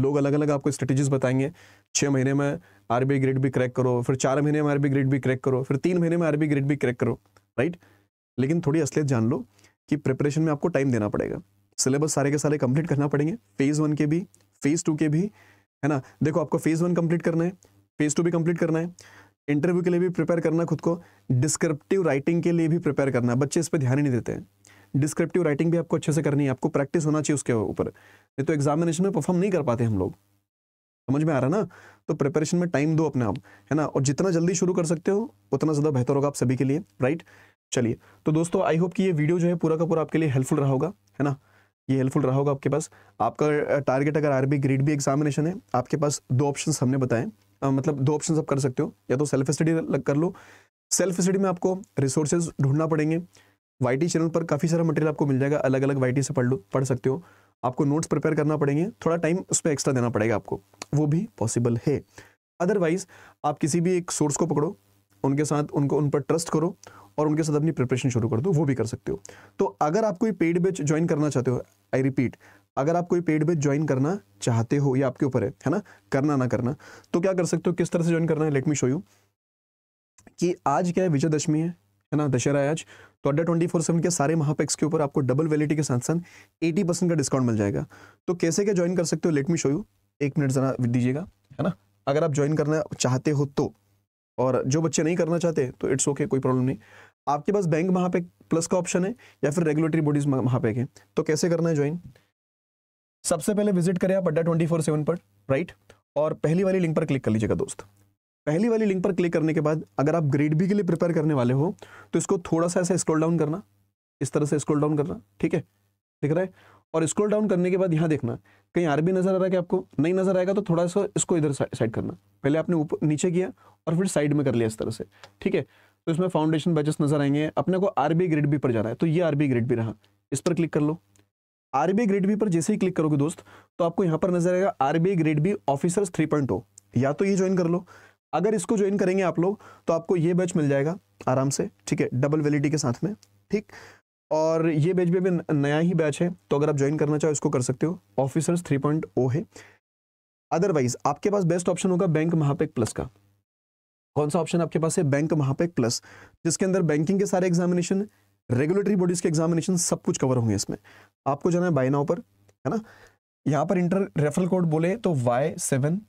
लोग अलग अलग आपको स्ट्रेटेजीज बताएंगे छः महीने में आरबी ग्रेड भी क्रैक करो फिर चार महीने में बी ग्रेड भी क्रैक करो फिर तीन महीने में आरबी ग्रेड भी क्रैक करो राइट लेकिन थोड़ी असलियत जान लो कि प्रिपरेशन में आपको टाइम देना पड़ेगा सिलेबस सारे के सारे कंप्लीट करना पड़ेंगे फेज़ वन के भी फेज़ टू के भी है ना देखो आपको फेज़ वन कंप्लीट करना है फेज़ टू भी कम्प्लीट करना है इंटरव्यू के लिए भी प्रिपेयर करना खुद को डिस्क्रिप्टिव राइटिंग के लिए भी प्रिपेयर करना बच्चे इस पर ध्यान ही नहीं देते हैं डिस्क्रिप्टिव राइटिंग भी आपको अच्छे से करनी है आपको प्रैक्टिस होना चाहिए उसके ऊपर नहीं तो एग्जामिनेशन में परफॉर्म नहीं कर पाते हम लोग समझ में आ रहा ना तो प्रिपरेशन में टाइम दो अपने आप है ना और जितना जल्दी शुरू कर सकते हो उतना ज़्यादा बेहतर होगा आप सभी के लिए राइट चलिए तो दोस्तों आई होप कि ये वीडियो जो है पूरा का पूरा आपके लिए हेल्पफुल रहा होगा है ना ये हेल्पफुल रहा होगा आपके पास आपका टारगेट अगर आरबी ग्रेड बी एग्जामिनेशन है आपके पास दो ऑप्शन हमने बताएं मतलब दो ऑप्शन आप कर सकते हो या तो सेल्फ स्टडी कर लो सेल्फ स्टडी में आपको रिसोर्सेज ढूंढना पड़ेंगे वाई चैनल पर काफ़ी सारा मटेरियल आपको मिल जाएगा अलग अलग वाई से पढ़ लो पढ़ सकते हो आपको नोट्स प्रिपेयर करना पड़ेंगे थोड़ा टाइम उस पर एक्स्ट्रा देना पड़ेगा आपको वो भी पॉसिबल है अदरवाइज आप किसी भी एक सोर्स को पकड़ो उनके साथ उनको उन पर ट्रस्ट करो और उनके साथ अपनी प्रिपरेशन शुरू कर दो वो भी कर सकते हो तो अगर आप कोई पेड बेच ज्वाइन करना चाहते हो आई रिपीट अगर आप कोई पेड बैच ज्वाइन करना चाहते हो या आपके ऊपर है है ना करना ना करना तो क्या कर सकते हो किस तरह से ज्वाइन करना है लेट मी शो यू कि आज क्या है विजयदशमी है है ना दशहरा है आज तो अड्डा ट्वेंटी फोर सेवन के सारे महापैक्स के ऊपर आपको डबल वैलिटी के साथ साथ एटी परसेंट का डिस्काउंट मिल जाएगा तो कैसे क्या ज्वाइन कर सकते हो लेट मी शो यू एक मिनट जरा दीजिएगा है ना अगर आप ज्वाइन करना चाहते हो तो और जो बच्चे नहीं करना चाहते तो इट्स ओके okay, कोई प्रॉब्लम नहीं आपके पास बैंक महापैक प्लस का ऑप्शन है या फिर रेगुलेटरी बॉडीज महापैक है तो कैसे करना है ज्वाइन सबसे पहले विजिट करें आप अड्डा ट्वेंटी फोर सेवन पर राइट और पहली वाली लिंक पर क्लिक कर लीजिएगा दोस्त पहली वाली लिंक पर क्लिक करने के बाद अगर आप ग्रेड बी के लिए प्रिपेयर करने वाले हो तो इसको थोड़ा सा ऐसा स्क्रोल डाउन करना इस तरह से स्क्रोल डाउन करना ठीक है दिख रहा है और स्क्रोल डाउन करने के बाद यहाँ देखना कहीं आरबी नजर आ रहा है कि आपको नहीं नजर आएगा तो थोड़ा सा इसको इधर साइड करना पहले आपने ऊपर नीचे किया और फिर साइड में कर लिया इस तरह से ठीक है तो इसमें फाउंडेशन बजट नजर आएंगे अपने को आरबी ग्रेड बी पर जाना है तो ये आरबी ग्रेड बी रहा इस पर क्लिक कर लो आरबीआई ग्रेड बी पर जैसे ही क्लिक करोगे दोस्त तो आपको यहाँ पर नजर आएगा RBI grade B officers three point two या तो ये ज्वाइन कर लो अगर इसको ज्वाइन करेंगे आप लोग तो आपको ये बैच मिल जाएगा आराम से ठीक है डबल वैलिडिटी के साथ में ठीक और ये बैच भी अभी नया ही बैच है तो अगर आप ज्वाइन करना चाहो इसको कर सकते हो ऑफिसर्स थ्री पॉइंट ओ है अदरवाइज आपके पास बेस्ट ऑप्शन होगा बैंक महापेक प्लस का कौन सा ऑप्शन आपके पास है बैंक महापेक प्लस जिसके अंदर बैंकिंग के सारे एग्जामिनेशन है रेगुलेटरी बॉडीज़ के एग्जामिनेशन सब कुछ कवर होंगे इसमें आपको जाना है बाई नाउ पर है ना यहाँ पर इंटर रेफरल कोड बोले तो Y seven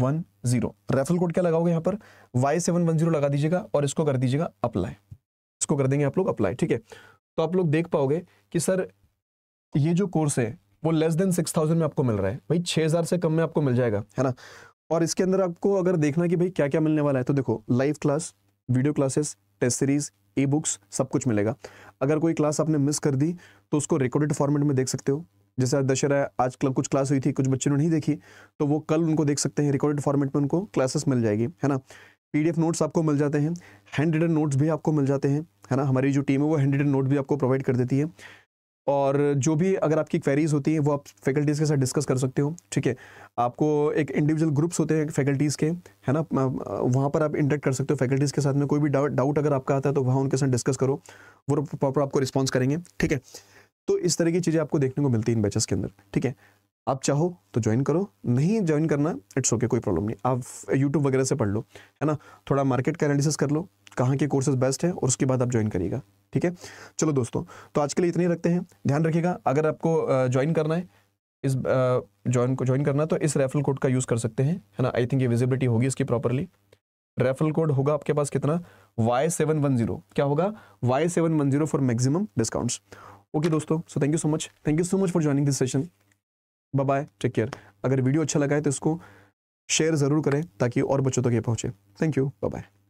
one zero referral code क्या लगाओगे यहाँ पर वाई सेवन वन जीरो लगा दीजिएगा और इसको कर दीजिएगा अप्लाई इसको कर देंगे आप लोग अप्लाई ठीक है तो आप लोग देख पाओगे कि सर ये जो कोर्स है वो लेस देन सिक्स थाउजेंड में आपको मिल रहा है भाई छः हज़ार से कम में आपको मिल जाएगा है ना और इसके अंदर आपको अगर देखना कि भाई क्या क्या मिलने वाला है तो देखो live class video classes test series e books सब कुछ मिलेगा अगर कोई क्लास आपने मिस कर दी तो उसको रिकॉर्डेड फॉर्मेट में देख सकते हो जैसे आज दशहरा आज कल कुछ क्लास हुई थी कुछ बच्चों ने नहीं देखी तो वो कल उनको देख सकते हैं रिकॉर्डेड फॉर्मेट में उनको क्लासेस मिल जाएगी है ना पीडीएफ नोट्स आपको मिल जाते हैं हैंड रिटन नोट्स भी आपको मिल जाते हैं है ना हमारी जो टीम है वो हैंड रिटन नोट भी आपको प्रोवाइड कर देती है और जो भी अगर आपकी क्वेरीज होती हैं वो आप फैकल्टीज़ के साथ डिस्कस कर सकते हो ठीक है आपको एक इंडिविजुअल ग्रुप्स होते हैं फैकल्टीज़ के है ना वहाँ पर आप इंटरेक्ट कर सकते हो फैकल्टीज़ के साथ में कोई भी डाउट डाउट अगर आपका आता है तो वहाँ उनके साथ डिस्कस करो वो प्रॉपर आपको रिस्पॉन्स करेंगे ठीक है तो इस तरह की चीज़ें आपको देखने को मिलती हैं इन बैचेस के अंदर ठीक है आप चाहो तो ज्वाइन करो नहीं ज्वाइन करना इट्स ओके okay, कोई प्रॉब्लम नहीं आप यूट्यूब वगैरह से पढ़ लो है ना थोड़ा मार्केट का एनालिसिस कर लो कहाँ के कोर्सेज बेस्ट है और उसके बाद आप ज्वाइन करिएगा ठीक है चलो दोस्तों तो आज के लिए इतने रखते हैं ध्यान रखिएगा अगर आपको ज्वाइन करना है इस ज्वाइन को ज्वाइन करना तो इस रेफरल कोड का यूज़ कर सकते हैं है ना आई थिंक ये विजिबिलिटी होगी इसकी प्रॉपरली रेफरल कोड होगा आपके पास कितना वाई सेवन वन जीरो क्या होगा Y seven one zero for maximum discounts okay दोस्तों so thank you so much thank you so much for joining this session bye take care अगर video अच्छा लगा है तो इसको शेयर ज़रूर करें ताकि और बच्चों तक तो ये पहुँचे थैंक यू बाय